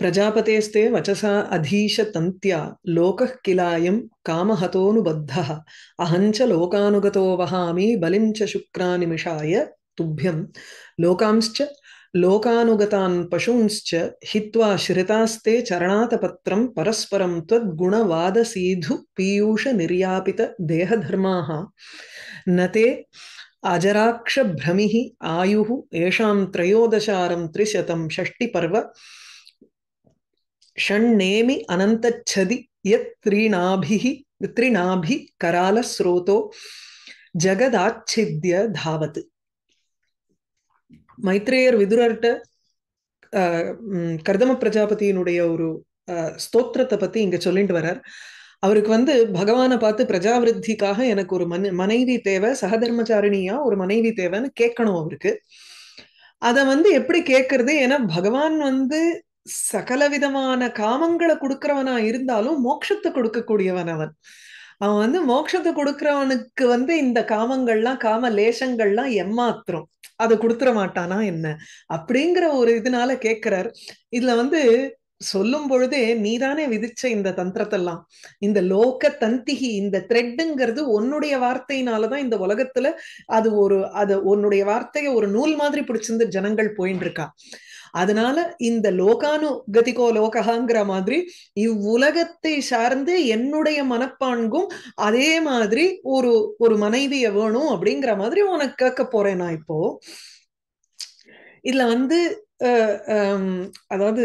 प्रजापतेस्ते वचसा अधीशतन्त्या लोकः किलायं कामहतोऽनुबद्धः अहं च लोकानुगतो वहामि बलिं च शुक्रानिमिषाय तुभ्यं लोकांश्च लोकानुगतान् पशूंश्च हित्वा श्रितास्ते चरणातपत्रं परस्परं त्वद्गुणवादसीधु पीयूषनिर्यापितदेहधर्माः न ते अजराक्षभ्रमिः आयुः येषां त्रयोदशारं त्रिशतं षष्टिपर्व ஷண்ணேமி அனந்தச்சதி யத் த்ரீணாபிஹி த்ரிநாபி கரால ஸ்ரோதோ ஜெகதாச்சித்ய தாவத்து மைத்ரேயர் விதுரர்கிட்ட கர்தம பிரஜாபதியினுடைய ஒரு ஸ்தோத்திரத்தை பத்தி இங்க சொல்லிட்டு வர்றார் அவருக்கு வந்து பகவானை பார்த்து பிரஜாவிருத்திக்காக எனக்கு ஒரு மன மனைவி தேவை சகதர்மச்சாரிணியா ஒரு மனைவி தேவைன்னு கேட்கணும் அவருக்கு அதை வந்து எப்படி கேட்கறது ஏன்னா பகவான் வந்து சகல விதமான காமங்களை கொடுக்கறவனா இருந்தாலும் மோட்சத்தை கொடுக்கக்கூடியவன் அவன் அவன் வந்து மோட்சத்தை கொடுக்கறவனுக்கு வந்து இந்த காமங்கள்லாம் காம லேசங்கள்லாம் எம்மாத்திரம் அதை கொடுத்துட மாட்டானா என்ன அப்படிங்கிற ஒரு இதனால கேட்கிறார் இதுல வந்து சொல்லும் பொழுதே நீதானே விதிச்ச இந்த தந்திரத்தெல்லாம் இந்த லோக தந்திகி இந்த த்ரெட்டுங்கிறது உன்னுடைய வார்த்தையினாலதான் இந்த உலகத்துல அது ஒரு அது உன்னுடைய வார்த்தையை ஒரு நூல் மாதிரி பிடிச்சிருந்து ஜனங்கள் போயின்னு இருக்கா அதனால இந்த லோகானு கதிகோ லோககாங்கிற மாதிரி இவ்வுலகத்தை சார்ந்து என்னுடைய மனப்பான்கும் அதே மாதிரி ஒரு ஒரு மனைவிய வேணும் அப்படிங்கிற மாதிரி உனக்கு கேட்க போறேன் நான் இப்போ இதுல வந்து அதாவது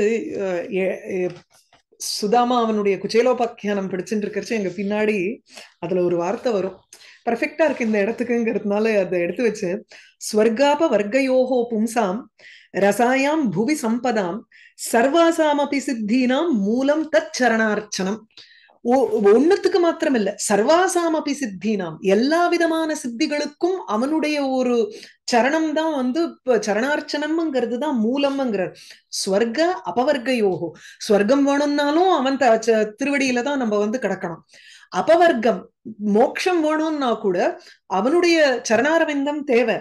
சுதாமா அவனுடைய குச்சேலோபாக்கியானம் படிச்சுட்டு இருக்கிறச்சு எங்க பின்னாடி அதுல ஒரு வார்த்தை வரும் பர்ஃபெக்டா இருக்கு இந்த இடத்துக்குங்கிறதுனால அதை எடுத்து வச்சு ஸ்வர்காப வர்க்கயோகோ பும்சாம் ரசாயாம் புவி சம்பதாம் சர்வாசாமபி சித்தீனாம் மூலம் தத் சரணார்ச்சனம் ஒன்னுத்துக்கு மாத்திரமில்ல சர்வாசாமபி சித்தினாம் எல்லா விதமான சித்திகளுக்கும் அவனுடைய ஒரு சரணம் தான் வந்து சரணார்ச்சனம்ங்கிறது தான் மூலம்ங்கிறார் ஸ்வர்க அபவர்க யோகோ ஸ்வர்க்கம் வேணும்னாலும் அவன் திருவடியில தான் நம்ம வந்து கிடக்கணும் அபவர்க்கம் மோக்ஷம் வேணும்னா கூட அவனுடைய சரணாரவிந்தம் தேவை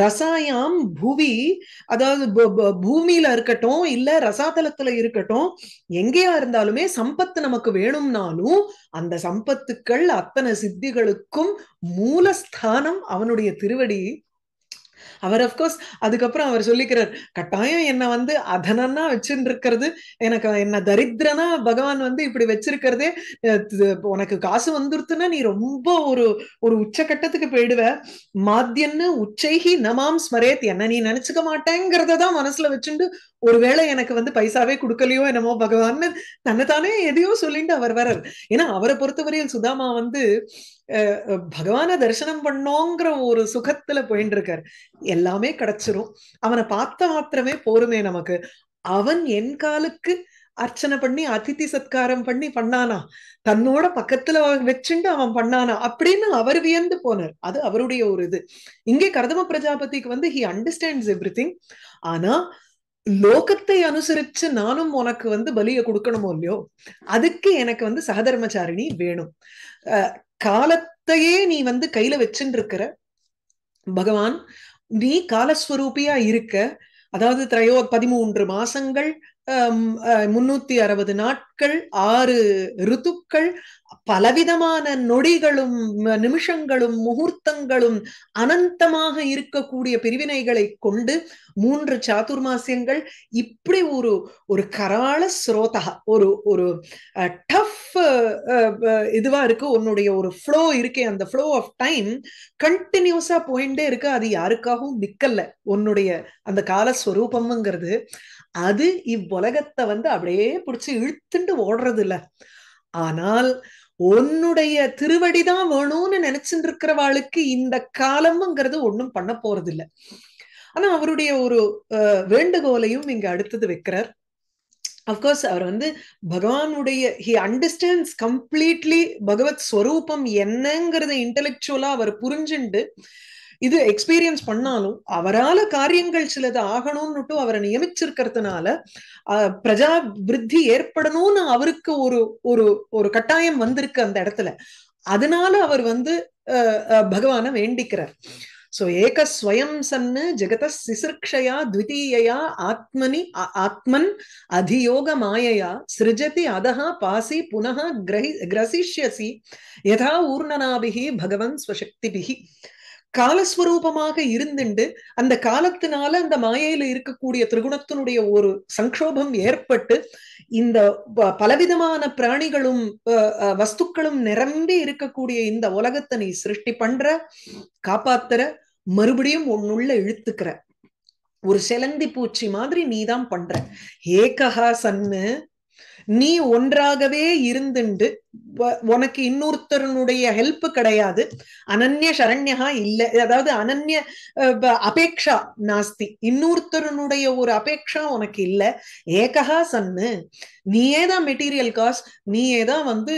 ரசாயம் பூவி அதாவது பூமியில இருக்கட்டும் இல்ல ரசாதலத்துல இருக்கட்டும் எங்கேயா இருந்தாலுமே சம்பத்து நமக்கு வேணும்னாலும் அந்த சம்பத்துக்கள் அத்தனை சித்திகளுக்கும் மூலஸ்தானம் அவனுடைய திருவடி அவர் அஃப்கோர்ஸ் அதுக்கப்புறம் அவர் சொல்லிக்கிறார் கட்டாயம் என்னை வந்து அதனா வச்சுட்டு இருக்கிறது எனக்கு என்ன தரித்திரனா பகவான் வந்து இப்படி வச்சிருக்கிறதே உனக்கு காசு வந்துருத்துன்னா நீ ரொம்ப ஒரு ஒரு உச்சகட்டத்துக்கு போயிடுவ மாத்தியன்னு உச்சைகி நமாம் ஸ்மரேத் என்ன நீ நினைச்சுக்க மாட்டேங்கிறத தான் மனசுல வச்சுட்டு ஒருவேளை எனக்கு வந்து பைசாவே கொடுக்கலையோ என்னமோ பகவான் தன்னைத்தானே எதையோ சொல்லிட்டு அவர் வரார் ஏன்னா அவரை பொறுத்தவரையில் சுதாமா வந்து பகவான தரிசனம் பண்ணோங்கிற ஒரு சுகத்துல போயிட்டு இருக்கார் எல்லாமே கிடைச்சிரும் அவனை பார்த்த மாத்திரமே போருமே நமக்கு அவன் என் காலுக்கு அர்ச்சனை பண்ணி அதிதி சத்காரம் பண்ணி பண்ணானா தன்னோட பக்கத்துல வச்சுட்டு அவன் பண்ணானா அப்படின்னு அவர் வியந்து போனார் அது அவருடைய ஒரு இது இங்கே கரதம பிரஜாபதிக்கு வந்து ஹி அண்டர்ஸ்டாண்ட்ஸ் எவ்ரி திங் ஆனா லோகத்தை அனுசரிச்சு நானும் உனக்கு வந்து பலிய கொடுக்கணுமோ இல்லையோ அதுக்கு எனக்கு வந்து சகதர்மச்சாரிணி வேணும் காலத்தையே நீ வந்து கையில வச்சுட்டு இருக்கிற பகவான் நீ காலஸ்வரூபியா இருக்க அதாவது திரையோ பதிமூன்று மாசங்கள் முன்னூத்தி அறுபது நாட்கள் ஆறு ரித்துக்கள் பலவிதமான நொடிகளும் நிமிஷங்களும் முகூர்த்தங்களும் அனந்தமாக இருக்கக்கூடிய பிரிவினைகளை கொண்டு மூன்று சாதுர்மாசியங்கள் இப்படி ஒரு ஒரு கரால ஸ்ரோதா ஒரு ஒரு டஃப் இதுவா இருக்கு உன்னுடைய ஒரு ஃப்ளோ இருக்கே அந்த ஃப்ளோ ஆஃப் டைம் கண்டினியூஸா போயிட்டே இருக்கு அது யாருக்காகவும் நிக்கல உன்னுடைய அந்த கால ஸ்வரூபம்ங்கிறது அது இவ்வுலகத்தை வந்து அப்படியே பிடிச்சி இழுத்துண்டு ஓடுறது இல்ல ஆனால் உன்னுடைய திருவடிதான் வேணும்னு நினைச்சுட்டு இருக்கிறவாளுக்கு இந்த காலமுங்கிறது ஒண்ணும் பண்ண போறது இல்லை ஆனா அவருடைய ஒரு வேண்டுகோலையும் இங்க அடுத்தது வைக்கிறார் அப்கோர்ஸ் அவர் வந்து பகவானுடைய ஹி அண்டர்ஸ்டாண்ட்ஸ் கம்ப்ளீட்லி பகவத் ஸ்வரூபம் என்னங்கிறத இன்டலெக்சுவலா அவர் புரிஞ்சுண்டு இது எக்ஸ்பீரியன்ஸ் பண்ணாலும் அவரால காரியங்கள் சிலது ஆகணும்னுட்டு அவரை நியமிச்சிருக்கிறதுனால பிரஜா விருத்தி ஏற்படணும்னு அவருக்கு ஒரு ஒரு ஒரு கட்டாயம் வந்திருக்கு அந்த இடத்துல அதனால அவர் வந்து பகவான வேண்டிக்கிறார் சோ ஏக ஸ்வயம் சன்னு ஜெகத சிசிருக்ஷயா த்விதீயா ஆத்மனி ஆத்மன் அதியோக மாயையா சிருஜதி அதஹா பாசி புனக கிரகி கிரசிஷ்யசி யதா ஊர்ணனாபிகி பகவன் ஸ்வசக்திபிகி காலஸ்வரூபமாக இருந்துண்டு அந்த காலத்தினால அந்த மாயையில இருக்கக்கூடிய திரிகுணத்தினுடைய ஒரு சங்கோபம் ஏற்பட்டு இந்த பலவிதமான பிராணிகளும் வஸ்துக்களும் நிரம்பி இருக்கக்கூடிய இந்த உலகத்தை நீ சிருஷ்டி பண்ற காப்பாத்துற மறுபடியும் உன்னுள்ள இழுத்துக்கிற ஒரு செலந்தி பூச்சி மாதிரி நீதான் பண்ற ஏகஹா சன்னு நீ ஒன்றாகவே இருந்துண்டு உனக்கு இன்னொருத்தருனுடைய ஹெல்ப் கிடையாது அனன்ய சரண்யா இல்லை அதாவது அனன்ய அபேக்ஷா நாஸ்தி இன்னொருத்தருனுடைய ஒரு அபேக்ஷா உனக்கு இல்லை ஏகஹா சன்னு நீயே தான் மெட்டீரியல் காஸ் நீயே தான் வந்து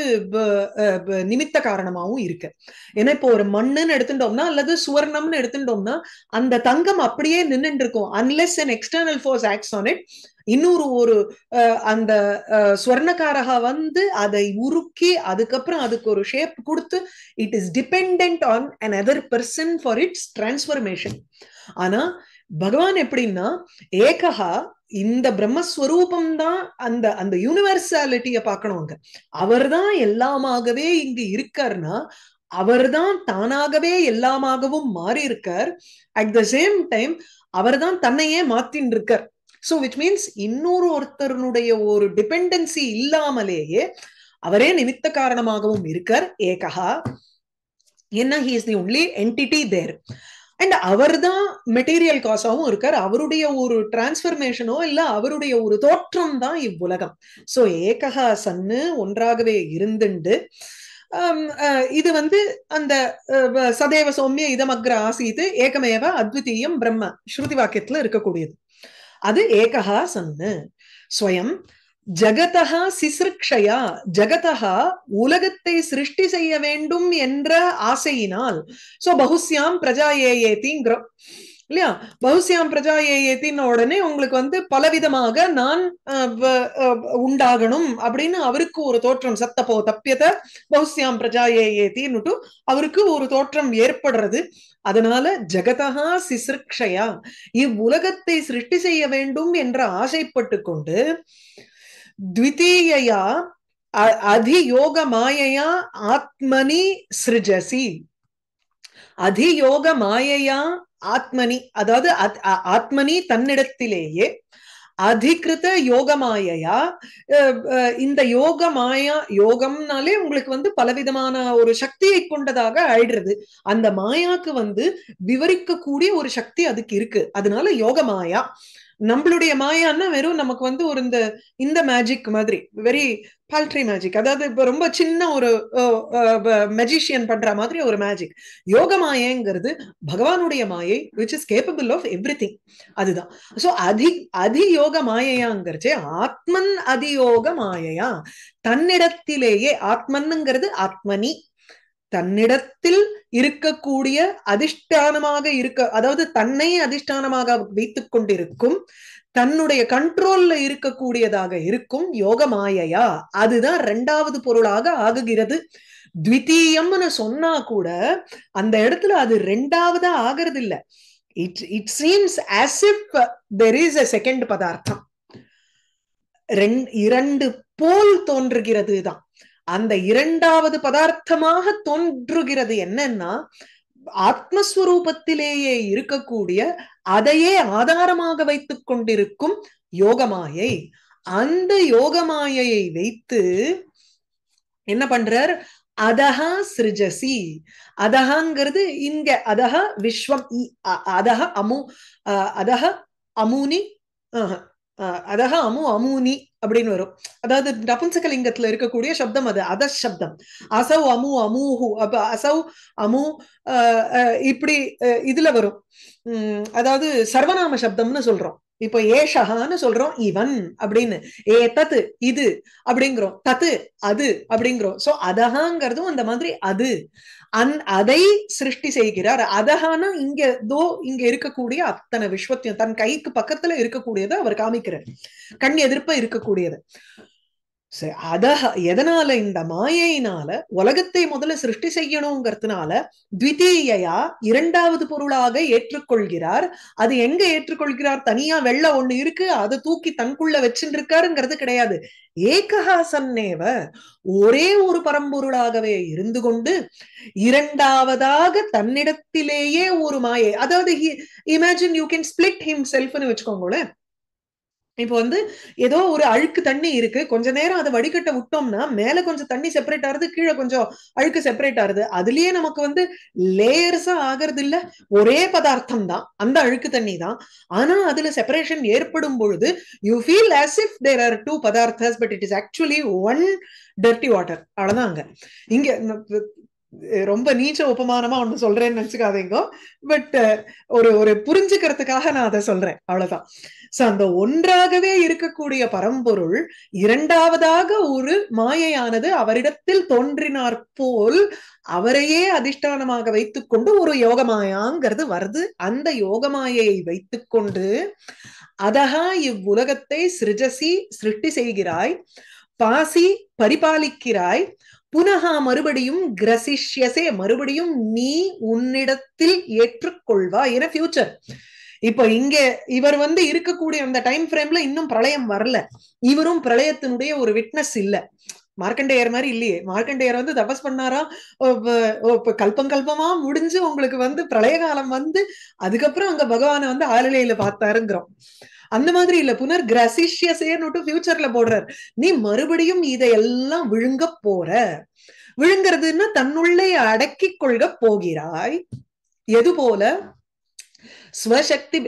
நிமித்த காரணமாகவும் இருக்க ஏன்னா இப்போ ஒரு மண்ணுன்னு எடுத்துட்டோம்னா அல்லது சுவர்ணம்னு எடுத்துட்டோம்னா அந்த தங்கம் அப்படியே நின்றுட்டு இருக்கும் unless an external force acts on it இன்னொரு ஒரு அந்த ஸ்வர்ணக்காரகா வந்து அதை உருக்கி அதுக்கப்புறம் அதுக்கு ஒரு ஷேப் கொடுத்து it is depend on an other person for its transformation ஆனா பகவான் எப்படின்னா ஏகஹா இந்த பிரம்மஸ்வரூபம் தான் அந்த அந்த யூனிவர்சாலிட்டிய பார்க்கணும் அங்க அவர் தான் எல்லாமாகவே இங்கு இருக்கார்னா அவர் தான் தானாகவே எல்லாமாகவும் மாறி இருக்கார் அட் த சேம் டைம் அவர் தான் தன்னையே மாத்தின் இருக்கார் ஸோ விச் மீன்ஸ் இன்னொரு ஒருத்தருனுடைய ஒரு டிபெண்டன்சி இல்லாமலேயே அவரே நிமித்த காரணமாகவும் இருக்கார் ஏகஹா என்ன he's is the only entity there and அவர் தான் மெட்டீரியல் காசாகவும் இருக்கார் அவருடைய ஒரு டிரான்ஸ்ஃபர்மேஷனோ இல்ல அவருடைய ஒரு தோற்றம் தான் இவ்வுலகம் சோ ஏகா சன்னு ஒன்றாகவே இருந்துண்டு இது வந்து அந்த சதேவ சௌமிய இதமக்ர ஆசீது ஏகமேவ அத்விதீயம் பிரம்ம ஸ்ருதி வாக்கியத்துல இருக்கக்கூடியது அது ஏகஹா சன்னு ஸ்வயம் ஜகதா சிசிருக்ஷயா ஜகதா உலகத்தை சிருஷ்டி செய்ய வேண்டும் என்ற ஆசையினால் சோ பகுஸ்யாம் பிரஜா ஏ ஏத்திங்கிறோம் இல்லையா பகுசியாம் பிரஜா ஏத்தின உடனே உங்களுக்கு வந்து பலவிதமாக நான் உண்டாகணும் அப்படின்னு அவருக்கு ஒரு தோற்றம் சத்தப்போ தப்பியத பகுசியாம் பிரஜா ஏத்தின்னுட்டு அவருக்கு ஒரு தோற்றம் ஏற்படுறது அதனால ஜெகதா சிசிருக்ஷயா இவ்வுலகத்தை சிருஷ்டி செய்ய வேண்டும் என்று ஆசைப்பட்டு கொண்டு த்விதீயா அதியோக மாயையா ஆத்மனி சிருஜசி அதியோக மாயையா ஆத்மனி அதாவது ஆத்மனி தன்னிடத்திலேயே அதிகிருத யோகமாயையா இந்த யோக மாயா யோகம்னாலே உங்களுக்கு வந்து பலவிதமான ஒரு சக்தியை கொண்டதாக ஆயிடுறது அந்த மாயாக்கு வந்து விவரிக்கக்கூடிய ஒரு சக்தி அதுக்கு இருக்கு அதனால யோக மாயா நம்மளுடைய மாயான்னா வெறும் நமக்கு வந்து ஒரு இந்த இந்த மேஜிக் மாதிரி வெரி பால்ட்ரி மேஜிக் அதாவது இப்ப ரொம்ப சின்ன ஒரு மெஜிஷியன் பண்ற மாதிரி ஒரு மேஜிக் யோக மாயைங்கிறது பகவானுடைய மாயை which is capable of everything அதுதான் சோ அதி யோக மாயையாங்கிறது ஆத்மன் அதியோக மாயையா தன்னிடத்திலேயே ஆத்மன்னுங்கிறது ஆத்மனி தன்னிடத்தில் இருக்கக்கூடிய அதிஷ்டானமாக இருக்க அதாவது தன்னை அதிஷ்டானமாக வைத்துக் கொண்டிருக்கும் தன்னுடைய கண்ட்ரோல்ல இருக்கக்கூடியதாக இருக்கும் யோக மாயையா அதுதான் ரெண்டாவது பொருளாக ஆகுகிறது த்விதீயம்னு சொன்னா கூட அந்த இடத்துல அது ரெண்டாவதா ஆகிறது இல்ல it it seems as if there is a second பதார்த்தம் இரண்டு போல் தோன்றுகிறது தான் அந்த இரண்டாவது பதார்த்தமாக தோன்றுகிறது என்னன்னா ஆத்மஸ்வரூபத்திலேயே இருக்கக்கூடிய அதையே ஆதாரமாக வைத்துக் கொண்டிருக்கும் யோகமாயை அந்த யோகமாயையை வைத்து என்ன பண்றார் அதஹா சிருஜசி அதஹாங்கிறது இங்க அதஹா விஸ்வம் அதஹ அமு அதஹ அமுனி அதாக அமு அமுனி அப்படின்னு வரும் அதாவது நபுன்சகலிங்கத்துல இருக்கக்கூடிய சப்தம் அது அத சப்தம் அசௌ அமு அமுஹு அப்ப அசௌ அமு இப்படி இதுல வரும் அதாவது சர்வநாம சப்தம்னு சொல்றோம் இப்போ ஏஷகான்னு சொல்றோம் இவன் அப்படின்னு ஏ தத்து இது அப்படிங்கிறோம் தத்து அது அப்படிங்கிறோம் சோ அதகாங்கிறதும் அந்த மாதிரி அது அந் அதை சிருஷ்டி செய்கிறார் அதகான இங்க தோ இங்க இருக்கக்கூடிய அத்தனை விஸ்வத்தையும் தன் கைக்கு பக்கத்துல இருக்கக்கூடியதை அவர் காமிக்கிறார் கண் எதிர்ப்ப இருக்கக்கூடியது அத எதனால இந்த மாயையினால உலகத்தை முதல்ல சிருஷ்டி செய்யணுங்கிறதுனால த்விதீயா இரண்டாவது பொருளாக ஏற்றுக்கொள்கிறார் அது எங்க ஏற்றுக்கொள்கிறார் தனியா வெள்ள ஒண்ணு இருக்கு அதை தூக்கி தன்குள்ள வச்சுட்டு இருக்காருங்கிறது கிடையாது ஏகஹாசன்னேவ ஒரே ஒரு பரம்பொருளாகவே இருந்து கொண்டு இரண்டாவதாக தன்னிடத்திலேயே ஒரு மாயை அதாவது imagine you can split him செல்ஃப்னு வச்சுக்கோங்களேன் இப்போ வந்து ஏதோ ஒரு அழுக்கு தண்ணி இருக்கு கொஞ்ச நேரம் அதை வடிகட்ட விட்டோம்னா மேல கொஞ்சம் தண்ணி செப்பரேட் ஆறுது கீழே கொஞ்சம் அழுக்கு செப்பரேட் ஆறுது அதுலயே நமக்கு வந்து லேயர்ஸா ஆகிறது இல்ல ஒரே பதார்த்தம் தான் அந்த அழுக்கு தண்ணி தான் ஆனா அதுல செப்பரேஷன் ஏற்படும் பொழுது you feel as if there are two பதார்த்தஸ் but it is actually one dirty water அவ்வளவுதான் அங்க இங்க ரொம்ப நீச்ச உபமானமா ஒண்ணு சொல்றேன்னு நினைச்சுக்காதீங்க பட் ஒரு ஒரு புரிஞ்சுக்கிறதுக்காக நான் அதை சொல்றேன் அவ்வளவுதான் சோ அந்த ஒன்றாகவே இருக்கக்கூடிய பரம்பொருள் இரண்டாவதாக ஒரு மாயையானது அவரிடத்தில் தோன்றினார் போல் அவரையே அதிஷ்டானமாக வைத்துக்கொண்டு ஒரு யோக மாயாங்கிறது வருது அந்த யோக மாயையை வைத்துக்கொண்டு அதகா இவ்வுலகத்தை சிருஜசி சிருஷ்டி செய்கிறாய் பாசி பரிபாலிக்கிறாய் புனகா மறுபடியும் கிரசிஷ்யசே மறுபடியும் நீ உன்னிடத்தில் ஏற்றுக்கொள்வா என ஃபியூச்சர் இப்ப இங்க இவர் வந்து இருக்கக்கூடிய அந்த டைம் ஃப்ரேம்ல இன்னும் பிரளயம் வரல இவரும் பிரளயத்தினுடைய ஒரு விட்னஸ் இல்ல மார்க்கண்டேயர் மாதிரி இல்லையே மார்க்கண்டேயர் வந்து தபஸ் பண்ணாரா கல்பம் கல்பமா முடிஞ்சு உங்களுக்கு வந்து பிரளய காலம் வந்து அதுக்கப்புறம் அங்க பகவானை வந்து ஆளிலையில பார்த்தாருங்கிறோம் அந்த மாதிரி இல்ல புனர் கிரசிஷியசேன்னு ஃபியூச்சர்ல போடுறார் நீ மறுபடியும் இதையெல்லாம் விழுங்க போற விழுங்கிறதுன்னா தன்னுள்ளே அடக்கி கொள்க போகிறாய் எது போல ஸ்வசக்தி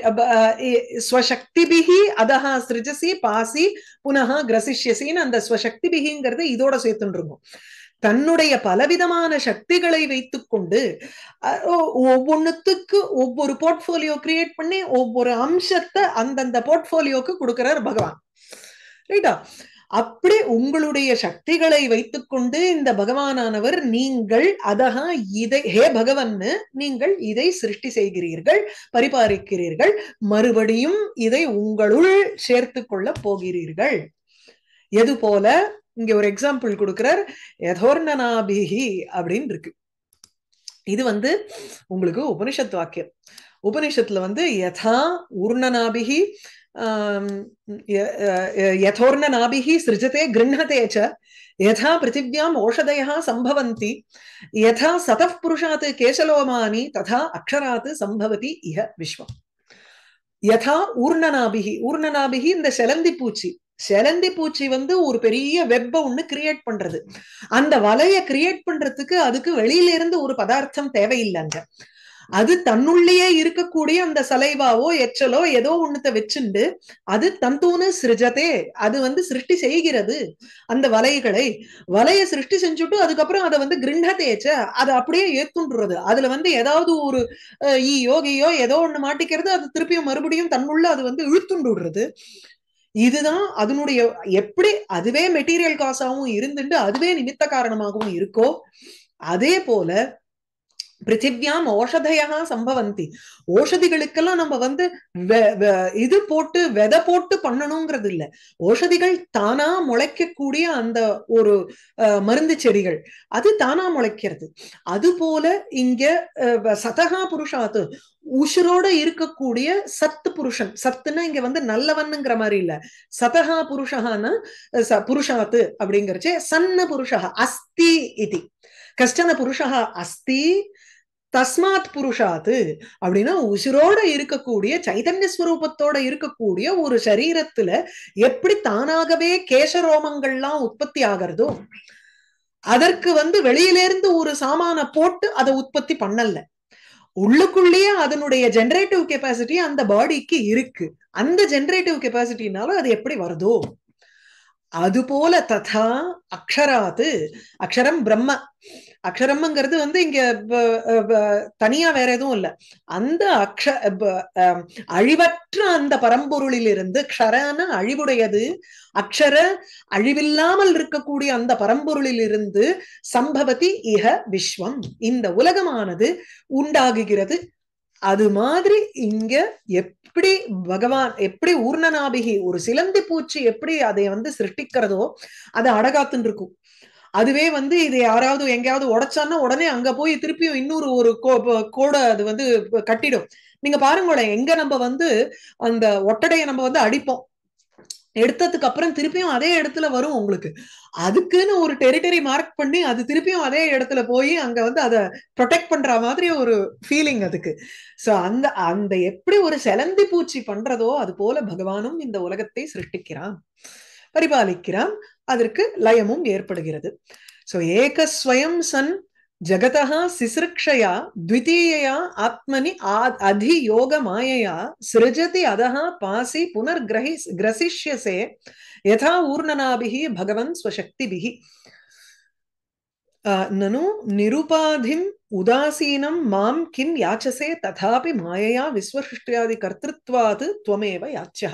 ஸ்வசக்திபிகி அதஹா சிருஜசி பாசி புனகா கிரசிஷ்யசின்னு அந்த ஸ்வசக்திபிகிங்கிறத இதோட சேர்த்துருக்கும் தன்னுடைய பலவிதமான சக்திகளை கொண்டு ஒவ்வொன்னுத்துக்கு ஒவ்வொரு போர்ட்போலியோ கிரியேட் பண்ணி ஒவ்வொரு அம்சத்தை அந்தந்த போர்ட்போலியோக்கு கொடுக்கிறார் பகவான் ரைட்டா அப்படி உங்களுடைய சக்திகளை வைத்துக்கொண்டு இந்த பகவானானவர் நீங்கள் அதகா இதை ஹே பகவன்னு நீங்கள் இதை சிருஷ்டி செய்கிறீர்கள் பரிபாலிக்கிறீர்கள் மறுபடியும் இதை உங்களுள் சேர்த்து கொள்ள போகிறீர்கள் எது போல இங்க ஒரு எக்ஸாம்பிள் கொடுக்கிறார் யதோர்ணனாபிகி அப்படின்னு இருக்கு இது வந்து உங்களுக்கு உபனிஷத் வாக்கியம் உபனிஷத்துல வந்து யதா உர்ணனாபிகி யதோர்ணனாபிகி சிருஜதே கிருண்ணதே ச யதா பிருத்திவியாம் ஓஷதயா சம்பவந்தி யதா சதः புருஷாத் கேசலோமானி ததா அக்ஷராத் சம்பவதி இஹ விஸ்வம் யதா ஊர்ணநாபிகி ஊர்ணநாபிகி இந்த செலந்தி பூச்சி செலந்தி பூச்சி வந்து ஒரு பெரிய வெப்ப ஒண்ணு கிரியேட் பண்றது அந்த வலைய கிரியேட் பண்றதுக்கு அதுக்கு வெளியில இருந்து ஒரு பதார்த்தம் தேவையில்லைங்க அது தன்னுள்ளேயே இருக்கக்கூடிய அந்த சலைவாவோ எச்சலோ ஏதோ ஒண்ணுத்த வச்சுண்டு அது தந்தூனு சிருஜதே அது வந்து சிருஷ்டி செய்கிறது அந்த வலைகளை வலைய சிருஷ்டி செஞ்சுட்டு அதுக்கப்புறம் அதை வந்து கிருண்டதேச்ச அது அப்படியே ஏத்துன்றது அதுல வந்து ஏதாவது ஒரு ஈ யோகியோ ஏதோ ஒண்ணு மாட்டிக்கிறது அது திருப்பியும் மறுபடியும் தன்னுள்ள அது வந்து இழுத்துண்டு விடுறது இதுதான் அதனுடைய எப்படி அதுவே மெட்டீரியல் காசாகவும் இருந்துட்டு அதுவே நிமித்த காரணமாகவும் இருக்கோ அதே போல பிருத்திவியாம் ஓஷதையாக சம்பவந்தி ஓஷதிகளுக்கெல்லாம் நம்ம வந்து இது போட்டு விதை போட்டு பண்ணணுங்கிறது இல்ல ஓஷதிகள் தானா முளைக்கக்கூடிய அந்த ஒரு மருந்து செடிகள் அது தானா முளைக்கிறது அது போல இங்க சதகா புருஷாத்து உசுரோட இருக்கக்கூடிய சத்து புருஷன் சத்துன்னா இங்க வந்து நல்லவன்னுங்கிற மாதிரி இல்ல சதகா புருஷகான புருஷாத்து அப்படிங்கிறச்சே சன்ன புருஷா அஸ்தி இது கஷ்டன புருஷா அஸ்தி தஸ்மாத் புருஷாத்து அப்படின்னா உசிரோட இருக்கக்கூடிய சைதன்ய ஸ்வரூபத்தோட இருக்கக்கூடிய ஒரு சரீரத்துல எப்படி தானாகவே கேசரோமங்கள்லாம் உற்பத்தி ஆகிறதோ அதற்கு வந்து வெளியிலேருந்து ஒரு சாமான போட்டு அதை உற்பத்தி பண்ணல உள்ளுக்குள்ளேயே அதனுடைய ஜென்ரேட்டிவ் கெப்பாசிட்டி அந்த பாடிக்கு இருக்கு அந்த ஜென்ரேட்டிவ் கெப்பாசிட்டினாலும் அது எப்படி வருதோ அதுபோல ததா அக்ஷராத்து அக்ஷரம் பிரம்ம அக்ஷரம்ங்கிறது வந்து இங்க தனியா வேற எதுவும் இல்ல அந்த அக்ஷ அழிவற்ற அந்த பரம்பொருளிலிருந்து க்ஷரன அழிவுடையது அக்ஷர அழிவில்லாமல் இருக்கக்கூடிய அந்த பரம்பொருளிலிருந்து சம்பவதி இக விஸ்வம் இந்த உலகமானது உண்டாகுகிறது அது மாதிரி இங்க எப்படி பகவான் எப்படி ஊர்ணநாபிகி ஒரு சிலந்தி பூச்சி எப்படி அதை வந்து சிருஷ்டிக்கிறதோ அதை அடகாத்துன்னு இருக்கும் அதுவே வந்து இது யாராவது எங்கேயாவது உடைச்சான்னா உடனே அங்க போய் திருப்பியும் இன்னொரு ஒரு கோடை அது வந்து கட்டிடும் நீங்க பாருங்களேன் எங்க நம்ம வந்து அந்த ஒட்டடையை நம்ம வந்து அடிப்போம் எடுத்ததுக்கு அப்புறம் திருப்பியும் அதே இடத்துல வரும் உங்களுக்கு அதுக்குன்னு ஒரு டெரிட்டரி மார்க் பண்ணி அது திருப்பியும் அதே இடத்துல போய் அங்க வந்து அதை ப்ரொடெக்ட் பண்ற மாதிரி ஒரு ஃபீலிங் அதுக்கு ஸோ அந்த அந்த எப்படி ஒரு செலந்தி பூச்சி பண்றதோ அது போல பகவானும் இந்த உலகத்தை சிருஷ்டிக்கிறான் பரிபாலிக்கிறான் அதற்கு லயமும் ஏற்படுகிறது ஸோ ஏகஸ்வயம் சன் ஜகதா சிசிருக்ஷயா த்விதீயா ஆத்மனி அதி யோக மாயையா சிருஜதி அதஹா பாசி புனர்கிரகி கிரசிஷ்யசே யதா ஊர்ணனாபிகி பகவன் ஸ்வசக்திபிகி நனு நிருபாதிம் உதாசீனம் மாம் கிம் யாச்சசே ததாபி மாயையா விஸ்வசிருஷ்டியாதி கர்த்திருவாது துவமேவ யாச்சா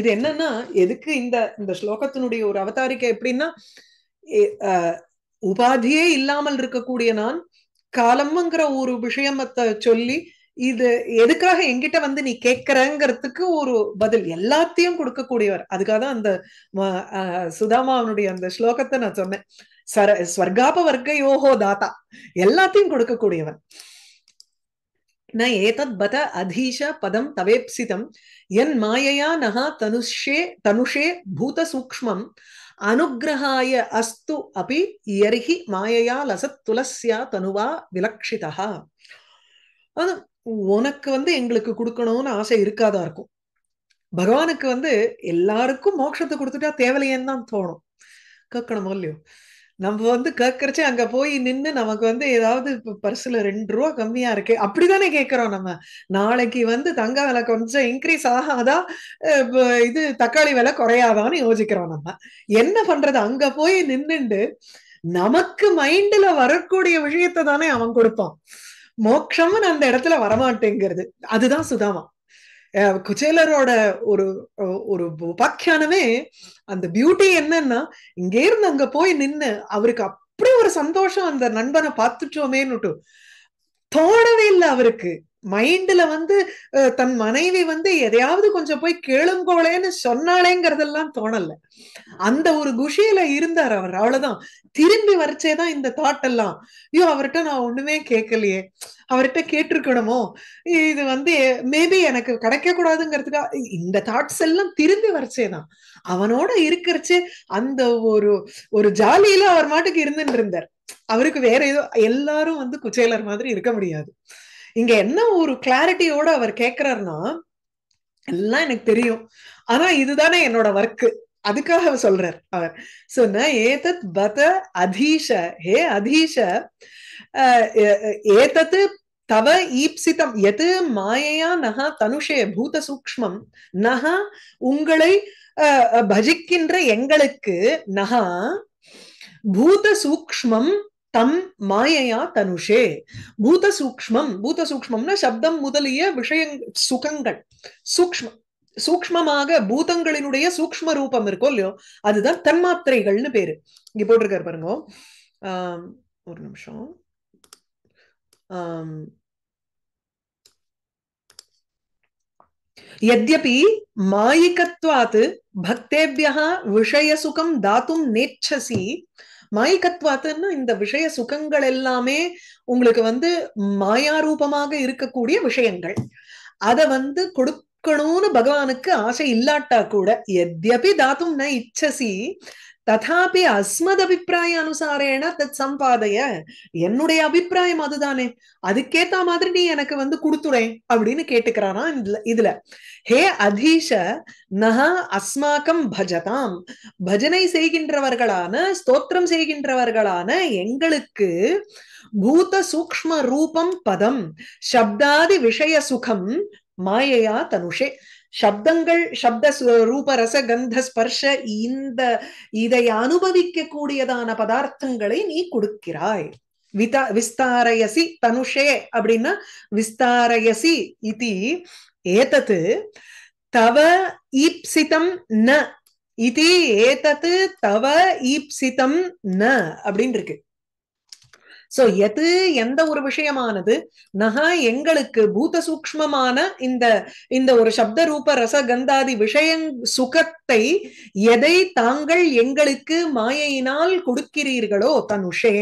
இது என்னன்னா எதுக்கு இந்த இந்த ஸ்லோகத்தினுடைய ஒரு அவதாரிக்கை எப்படின்னா உபாதியே இல்லாமல் இருக்கக்கூடிய நான் காலம்ங்கிற ஒரு விஷயமத்தை சொல்லி இது எதுக்காக எங்கிட்ட வந்து நீ கேட்கறங்கிறதுக்கு ஒரு பதில் எல்லாத்தையும் கொடுக்கக்கூடியவர் அதுக்காக தான் அந்த சுதாமா அவனுடைய அந்த ஸ்லோகத்தை நான் சொன்னேன் சர ஸ்வர்காப யோகோ தாத்தா எல்லாத்தையும் கொடுக்கக்கூடியவன் न एतद् बत अधीश पदं तवेप्सितं यन्मायया नः तनुष्ये तनुषे भूतसूक्ष्मम् अनुग्रहाय अस्तु अपि यर्हि மாயையா லசத்துலஸ்யா தனுவா விலக்ஷிதா அது உனக்கு வந்து எங்களுக்கு கொடுக்கணும்னு ஆசை இருக்காதா இருக்கும் பகவானுக்கு வந்து எல்லாருக்கும் மோட்சத்தை கொடுத்துட்டா தேவலையேன்னு தான் தோணும் கேட்கணுமோ இல்லையோ நம்ம வந்து கேட்கறச்சு அங்க போய் நின்னு நமக்கு வந்து ஏதாவது பர்சுல ரெண்டு ரூபா கம்மியா இருக்கு அப்படிதானே கேட்கிறோம் நம்ம நாளைக்கு வந்து தங்க விலை கொஞ்சம் இன்க்ரீஸ் ஆகாதான் இது தக்காளி விலை குறையாதான்னு யோசிக்கிறோம் நம்ம என்ன பண்றது அங்க போய் நின்னுண்டு நமக்கு மைண்ட்ல வரக்கூடிய விஷயத்தை தானே அவன் கொடுப்பான் மோட்சம்னு அந்த இடத்துல வரமாட்டேங்கிறது அதுதான் சுதாமா குச்சேலரோட ஒரு ஒரு உபாக்கியானமே அந்த பியூட்டி என்னன்னா இங்கே இருந்து அங்க போய் நின்னு அவருக்கு அப்படி ஒரு சந்தோஷம் அந்த நண்பனை பார்த்துட்டோமேன்னுட்டு தோடவே இல்லை அவருக்கு மைண்ட்ல வந்து தன் மனைவி வந்து எதையாவது கொஞ்சம் போய் கேளுங்கோளேன்னு சொன்னாலேங்கிறதெல்லாம் தோணல அந்த ஒரு குஷியில இருந்தார் அவர் அவ்வளவுதான் திரும்பி வரைச்சேதான் இந்த தாட் எல்லாம் ஐயோ அவர்கிட்ட நான் ஒண்ணுமே கேட்கலையே அவர்கிட்ட கேட்டிருக்கணுமோ இது வந்து மேபி எனக்கு கிடைக்க கூடாதுங்கிறதுக்காக இந்த தாட்ஸ் எல்லாம் திரும்பி வரைச்சேதான் அவனோட இருக்கிறச்சு அந்த ஒரு ஒரு ஜாலியில அவர் மாட்டுக்கு இருந்துட்டு இருந்தார் அவருக்கு வேற ஏதோ எல்லாரும் வந்து குச்சேலர் மாதிரி இருக்க முடியாது இங்க என்ன ஒரு கிளாரிட்டியோட அவர் கேக்குறாருன்னா எல்லாம் எனக்கு தெரியும் ஆனா இதுதானே என்னோட ஒர்க்கு அதுக்காக சொல்றார் அவர் சோ ந ஏதத் பத அதீஷ ஹே அதீஷ ஏதத்து தவ ஈப்சிதம் எது மாயையா நகா தனுஷே பூத சூக்மம் நகா உங்களை பஜிக்கின்ற எங்களுக்கு நகா பூத சூக்மம் தம் மாயையா தனுஷே பூத சூக்மம் பூத சூக்மம்னா சப்தம் முதலிய விஷய சுகங்கள் சூக்ம சூக்மமாக பூதங்களினுடைய சூக்ம ரூபம் இருக்கோ இல்லையோ அதுதான் தன்மாத்திரைகள்னு பேரு இங்க போட்டிருக்காரு பாருங்க ஒரு நிமிஷம் यद्यपि मायिकत्वात् भक्तेभ्यः विषयसुखं दातुं नेच्छसि மாய்கத்வாத்துன்னு இந்த விஷய சுகங்கள் எல்லாமே உங்களுக்கு வந்து மாயாரூபமாக இருக்கக்கூடிய விஷயங்கள் அத வந்து கொடுக்கணும்னு பகவானுக்கு ஆசை இல்லாட்டா கூட எத்யபி தாத்தும் ந இச்சசி ததாபி அஸ்மத் அபிப்பிராய அனுசாரேனா தத் சம்பாதைய என்னுடைய அபிப்பிராயம் அதுதானே அதுக்கேத்த மாதிரி நீ எனக்கு வந்து கொடுத்துடே அப்படின்னு கேட்டுக்கிறானா இதுல இதுல ஹே அதீஷ நஹா அஸ்மாக்கம் பஜதாம் பஜனை செய்கின்றவர்களான ஸ்தோத்திரம் செய்கின்றவர்களான எங்களுக்கு பூத சூக்ம ரூபம் பதம் சப்தாதி விஷய சுகம் மாயையா தனுஷே சப்தங்கள் சப்த ரூப ரச கந்த ஸ்பர்ஷ இந்த இதை அனுபவிக்க கூடியதான பதார்த்தங்களை நீ கொடுக்கிறாய் வித விஸ்தாரயசி தனுஷே அப்படின்னா விஸ்தாரயசி இது ஏதத்து தவ ஈப்சிதம் ந இது ஏதத்து தவ ஈப்சிதம் ந அப்படின்னு இருக்கு சோ எது எந்த ஒரு விஷயமானது நகா எங்களுக்கு பூத சூக்மமான இந்த இந்த ஒரு சப்த ரூப ரசகந்தாதி விஷய சுகத்தை எதை தாங்கள் எங்களுக்கு மாயையினால் கொடுக்கிறீர்களோ தனுஷே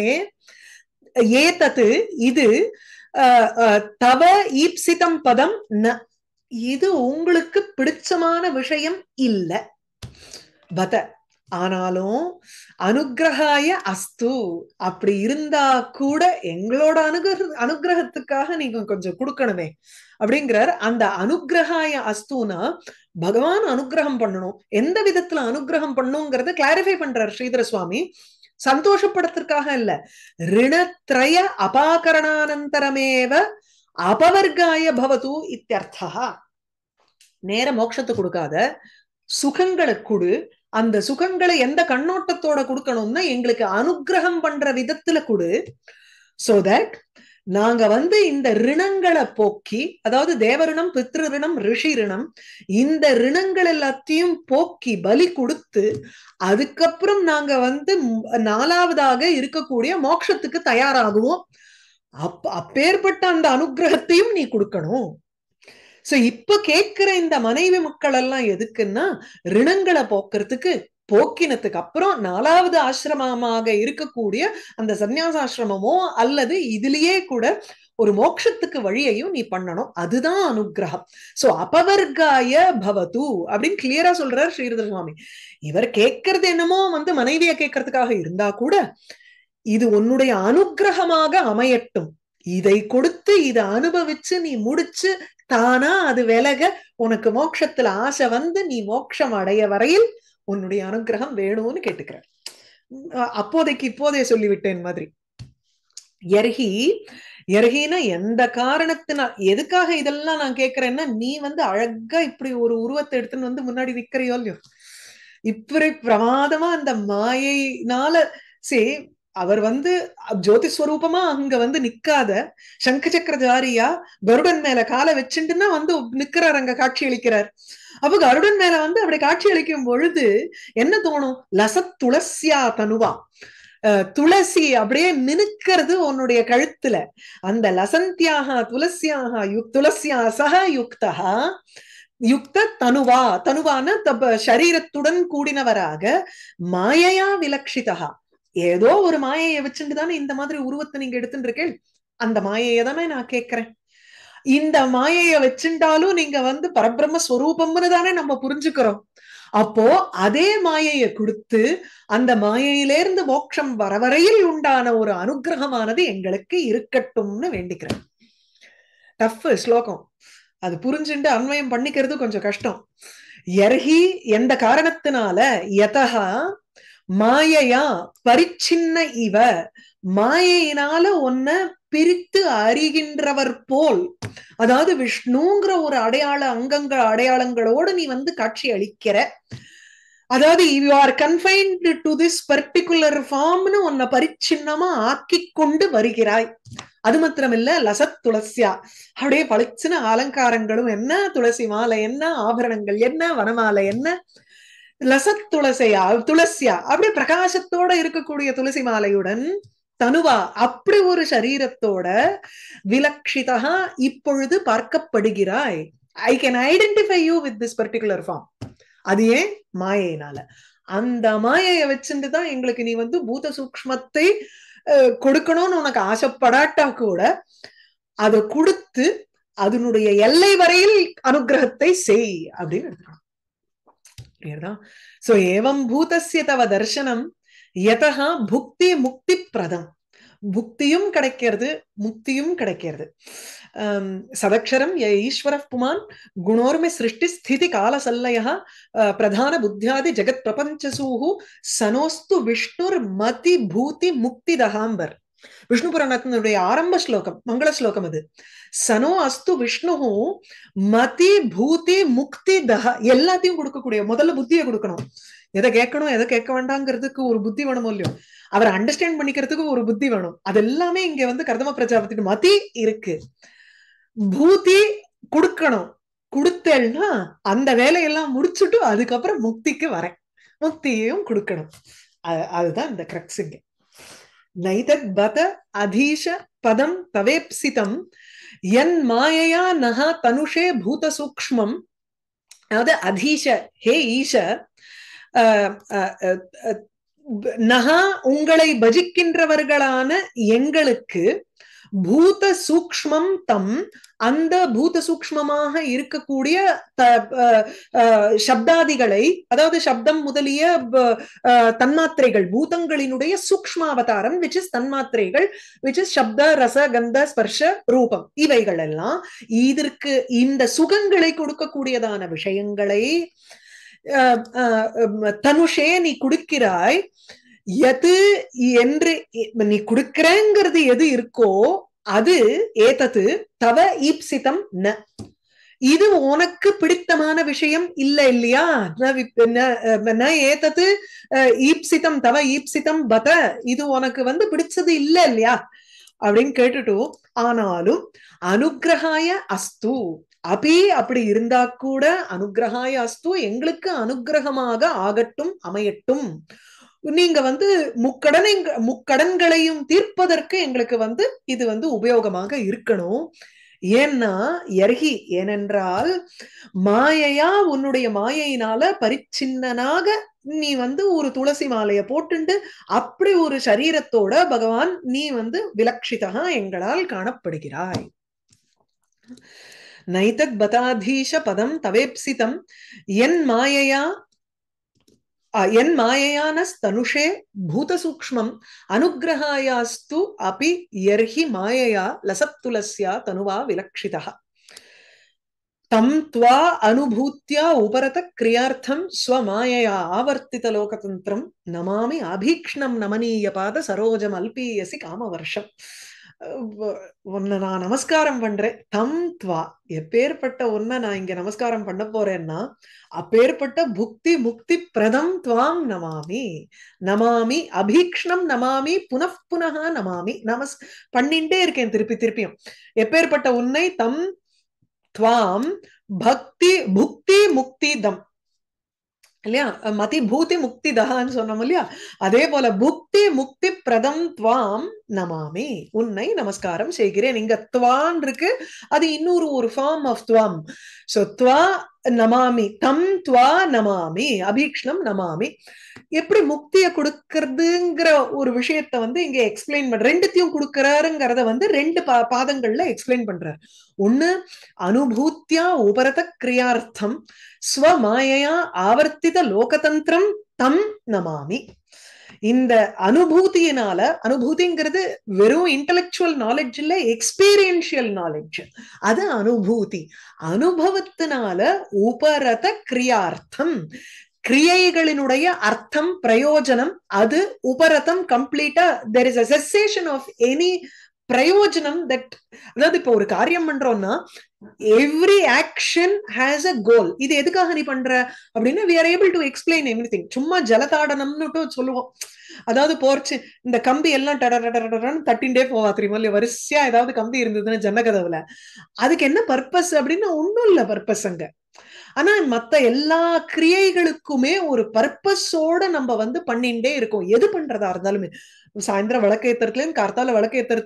ஏதது இது தவ ஈப்சிதம் பதம் ந இது உங்களுக்கு பிடிச்சமான விஷயம் இல்லை பத ஆனாலும் அனுகிரகாய அஸ்து அப்படி இருந்தா கூட எங்களோட அனுகிர அனுகிரகத்துக்காக நீங்க கொஞ்சம் கொடுக்கணுமே அப்படிங்கிறார் அந்த அனுகிரகாய அஸ்துனா பகவான் அனுகிரகம் பண்ணணும் எந்த விதத்துல அனுகிரகம் பண்ணுங்கிறத கிளாரிஃபை பண்றார் ஸ்ரீதர சுவாமி சந்தோஷப்படத்திற்காக இல்ல ரிணத்ரய அபாகரணானந்தரமேவ அபவர்காய பவது இத்தியர்த்தா நேர மோட்சத்தை கொடுக்காத சுகங்களை கொடு அந்த சுகங்களை எந்த கண்ணோட்டத்தோட கொடுக்கணும்னா எங்களுக்கு அனுகிரகம் பண்ற விதத்துல கொடு சோ தட் நாங்க வந்து இந்த ரிணங்களை போக்கி அதாவது தேவரிணம் பித்ரு ரிணம் ரிஷி ரிணம் இந்த ரிணங்கள் எல்லாத்தையும் போக்கி பலி கொடுத்து அதுக்கப்புறம் நாங்க வந்து நாலாவதாக இருக்கக்கூடிய மோட்சத்துக்கு தயாராகுவோம் அப் அப்பேற்பட்ட அந்த அனுகிரகத்தையும் நீ கொடுக்கணும் சோ இப்ப கேட்கிற இந்த மனைவி மக்கள் எல்லாம் எதுக்குன்னா ரிணங்களை போக்குறதுக்கு போக்கினத்துக்கு அப்புறம் நாலாவது ஆசிரமமாக இருக்கக்கூடிய அந்த சந்நியாசாசிரமமோ அல்லது இதுலயே கூட ஒரு மோட்சத்துக்கு வழியையும் நீ பண்ணணும் அதுதான் அனுகிரகம் சோ அபவர்காய பவது அப்படின்னு கிளியரா சொல்றார் ஸ்ரீரத சுவாமி இவர் கேட்கறது என்னமோ வந்து மனைவியை கேட்கறதுக்காக இருந்தா கூட இது உன்னுடைய அனுகிரகமாக அமையட்டும் இதை கொடுத்து இதை அனுபவிச்சு நீ முடிச்சு தானா அது விலக உனக்கு மோட்சத்துல ஆசை வந்து நீ மோட்சம் அடைய வரையில் உன்னுடைய அனுகிரகம் வேணும்னு கேட்டுக்கிற அப்போதைக்கு இப்போதே சொல்லிவிட்டேன் மாதிரி எர்ஹி எர்ஹினா எந்த காரணத்தினால் எதுக்காக இதெல்லாம் நான் கேட்கிறேன்னா நீ வந்து அழகா இப்படி ஒரு உருவத்தை எடுத்துன்னு வந்து முன்னாடி நிக்கிறையோ இல்லையோ இப்படி பிரமாதமா அந்த மாயினால சரி அவர் வந்து ஜோதிஸ்வரூபமா அங்க வந்து நிக்காத சங்க சக்கரதாரியா கருடன் மேல காலை வச்சுட்டுன்னா வந்து நிக்கிறார் அங்க காட்சி அளிக்கிறார் அப்ப கருடன் மேல வந்து அப்படி காட்சி அளிக்கும் பொழுது என்ன தோணும் லசத்துளசியா துளசியா தனுவா துளசி அப்படியே நினுக்கிறது உன்னுடைய கழுத்துல அந்த லசந்தியாக துளசியாக யுக் துளசியா சக யுக்தா யுக்த தனுவா தனுவான தப சரீரத்துடன் கூடினவராக மாயையா விலக்ஷிதா ஏதோ ஒரு மாயையை வச்சுட்டு தானே இந்த மாதிரி உருவத்தை நீங்க எடுத்துட்டு இருக்கேன் அந்த மாயையை தானே நான் கேட்கிறேன் இந்த மாயைய வச்சுட்டாலும் நீங்க வந்து பரபிரம்ம ஸ்வரூபம்னு தானே நம்ம புரிஞ்சுக்கிறோம் அப்போ அதே மாயைய கொடுத்து அந்த மாயையிலேருந்து மோட்சம் வரவரையில் உண்டான ஒரு அனுகிரகமானது எங்களுக்கு இருக்கட்டும்னு வேண்டிக்கிறேன் டஃப் ஸ்லோகம் அது புரிஞ்சுட்டு அன்வயம் பண்ணிக்கிறது கொஞ்சம் கஷ்டம் எர்ஹி எந்த காரணத்தினால எதகா மாயையா பரிச்சின்ன இவ மாயையினால ஒன்ன பிரித்து அறிகின்றவர் போல் அதாவது விஷ்ணுங்கிற ஒரு அடையாள அங்கங்கள் அடையாளங்களோடு நீ வந்து காட்சி அளிக்கிற அதாவது you are confined to this particular ஃபார்ம்னு உன்னை பரிச்சின்னமா ஆக்கி கொண்டு வருகிறாய் அது மாத்திரமில்ல லசத் துளசியா அப்படியே பளிச்சின அலங்காரங்களும் என்ன துளசி மாலை என்ன ஆபரணங்கள் என்ன வனமாலை என்ன லசத் துளசையா துளசியா அப்படி பிரகாசத்தோட இருக்கக்கூடிய துளசி மாலையுடன் தனுவா அப்படி ஒரு சரீரத்தோட விலக்ஷிதா இப்பொழுது பார்க்கப்படுகிறாய் I can identify you with this particular form அது ஏன் மாயையினால அந்த மாயையை வச்சுட்டு தான் எங்களுக்கு நீ வந்து பூத சூக்மத்தை கொடுக்கணும்னு உனக்கு ஆசைப்படாட்டா கூட அதை கொடுத்து அதனுடைய எல்லை வரையில் அனுகிரகத்தை செய் அப்படின்னு ஏதா சோ ஏவம் பூதசிய தவ தர்சனம் யதா புக்தி முக்தி பிரதம் புக்தியும் கிடைக்கிறது முக்தியும் கிடைக்கிறது சதக்ஷரம் ஈஸ்வர புமான் குணோர்மை சிருஷ்டி ஸ்திதி காலசல்லயா பிரதான புத்தியாதி ஜெகத் பிரபஞ்சசூஹு சனோஸ்து விஷ்ணுர் மதி பூதி முக்தி தகாம்பர் விஷ்ணு புராணத்தினுடைய ஆரம்ப ஸ்லோகம் மங்கள ஸ்லோகம் அது சனோ அஸ்து விஷ்ணு மதி பூதி முக்தி தஹ எல்லாத்தையும் கொடுக்கக்கூடிய முதல்ல புத்தியை கொடுக்கணும் எதை கேட்கணும் எதை கேட்க வேண்டாங்கிறதுக்கு ஒரு புத்தி வேணும் இல்லையோ அவரை அண்டர்ஸ்டாண்ட் பண்ணிக்கிறதுக்கு ஒரு புத்தி வேணும் அது எல்லாமே இங்க வந்து கர்தம பிரஜாபதி மதி இருக்கு பூதி கொடுக்கணும் கொடுத்தேன்னா அந்த வேலையெல்லாம் முடிச்சுட்டு அதுக்கப்புறம் முக்திக்கு வரேன் முக்தியையும் கொடுக்கணும் அதுதான் இந்த இங்கே நைதத் பத அதீஷ பதம் தவேப்சிதம் என் மாயையா நகா தனுஷே பூத சூக்மம் அதாவது அதீஷ ஹே ஈஷ நகா உங்களை பஜிக்கின்றவர்களான எங்களுக்கு பூத சூக்மம் தம் அந்த பூத சூக்மமாக இருக்கக்கூடிய சப்தாதிகளை அதாவது சப்தம் முதலிய தன்மாத்திரைகள் பூதங்களினுடைய சூக்ம அவதாரம் விச் இஸ் தன்மாத்திரைகள் விச் இஸ் சப்த ரச கந்த ஸ்பர்ஷ ரூபம் இவைகள் எல்லாம் இதற்கு இந்த சுகங்களை கொடுக்கக்கூடியதான விஷயங்களை தனுஷே நீ கொடுக்கிறாய் எது என்று நீ கொடுக்கிறேங்கிறது எது இருக்கோ அது ஏதது தவ ஈப்சிதம் ந இது உனக்கு பிடித்தமான விஷயம் இல்ல இல்லையா ஏதது ஈப்சிதம் தவ ஈப்சிதம் பத இது உனக்கு வந்து பிடிச்சது இல்ல இல்லையா அப்படின்னு கேட்டுட்டும் ஆனாலும் அனுகிரகாய அஸ்து அபி அப்படி இருந்தா கூட அனுகிரகாய அஸ்து எங்களுக்கு அனுகிரகமாக ஆகட்டும் அமையட்டும் நீங்க வந்து முக்கடனை முக்கடன்களையும் தீர்ப்பதற்கு எங்களுக்கு வந்து இது வந்து உபயோகமாக இருக்கணும் ஏன்னா எர்ஹி ஏனென்றால் மாயையா உன்னுடைய மாயையினால பரிச்சின்னாக நீ வந்து ஒரு துளசி மாலைய போட்டுண்டு அப்படி ஒரு சரீரத்தோட பகவான் நீ வந்து விலட்சிதா எங்களால் காணப்படுகிறாய் நைதத் பதாதீஷ பதம் தவேப்சிதம் என் மாயையா यन्माययानस्तनुषे भूतसूक्ष्मम् अनुग्रहायास्तु अपि यर्हि मायया लसप्तुलस्या तनुवा विलक्षितः तं त्वा अनुभूत्या उपरतक्रियार्थं स्वमायया आवर्तितलोकतन्त्रं नमामि आभीक्ष्णं नमनीयपादसरोजमल्पीयसि कामवर्षम् உன்னை நான் நமஸ்காரம் பண்றேன் தம் துவா எப்பேற்பட்ட உன்னை நான் இங்க நமஸ்காரம் பண்ண போறேன்னா அப்பேற்பட்ட புக்தி முக்தி பிரதம் துவாம் நமாமி நமாமி அபீக்ஷ்ணம் நமாமி புனகா நமாமி நமஸ் பண்ணிண்டே இருக்கேன் திருப்பி திருப்பியும் எப்பேற்பட்ட உன்னை தம் துவாம் பக்தி புக்தி முக்தி தம் இல்லையா மதி பூதி முக்தி தகான்னு சொன்னோம் இல்லையா அதே போல புக்தி முக்தி பிரதம் துவாம் நமாமி உன்னை நமஸ்காரம் செய்கிறேன் இங்க துவான் இருக்கு அது இன்னொரு ஒரு ஃபார்ம் ஆஃப் துவாம் சோ துவா நமாமி தம் துவா நமாமி அபீக்ஷணம் நமாமி எப்படி முக்திய கொடுக்கறதுங்கிற ஒரு விஷயத்த வந்து இங்க எக்ஸ்பிளைன் பண்ற ரெண்டுத்தையும் கொடுக்கறாருங்கிறத வந்து ரெண்டு பா பாதங்கள்ல எக்ஸ்பிளைன் பண்றாரு ஒண்ணு அனுபூத்தியா உபரத கிரியார்த்தம் ஸ்வமாயையா ஆவர்த்தித லோகதந்திரம் தம் நமாமி இந்த அனுபூதியினால அனுபூதிங்கிறது வெறும் இன்டலெக்சுவல் நாலேஜ் இல்ல எக்ஸ்பீரியன்ஷியல் நாலேஜ் அது அனுபூதி அனுபவத்தினால உபரத கிரியார்த்தம் கிரியைகளினுடைய அர்த்தம் பிரயோஜனம் அது உபரதம் கம்ப்ளீட்டா there is a cessation of any பிரயோஜனம் தட் அதாவது இப்போ ஒரு காரியம் பண்றோம்னா every action has a goal இது எதுக்காக நீ பண்ற அப்படின்னு we are able to explain everything சும்மா ஜலதாடனம்னுட்டு சொல்லுவோம் அதாவது போர்ச்சு இந்த கம்பி எல்லாம் தட்டின்டே போவா தெரியுமா இல்லையா வரிசையா ஏதாவது கம்பி இருந்ததுன்னா ஜன்னகதவுல அதுக்கு என்ன பர்பஸ் அப்படின்னா ஒண்ணும் இல்ல பர்பஸ் அங்க ஆனா மத்த எல்லா கிரியைகளுக்குமே ஒரு பர்பஸோட நம்ம வந்து பண்ணிட்டே இருக்கோம் எது பண்றதா இருந்தாலுமே சாயந்தரம் இருந்து கார்த்தால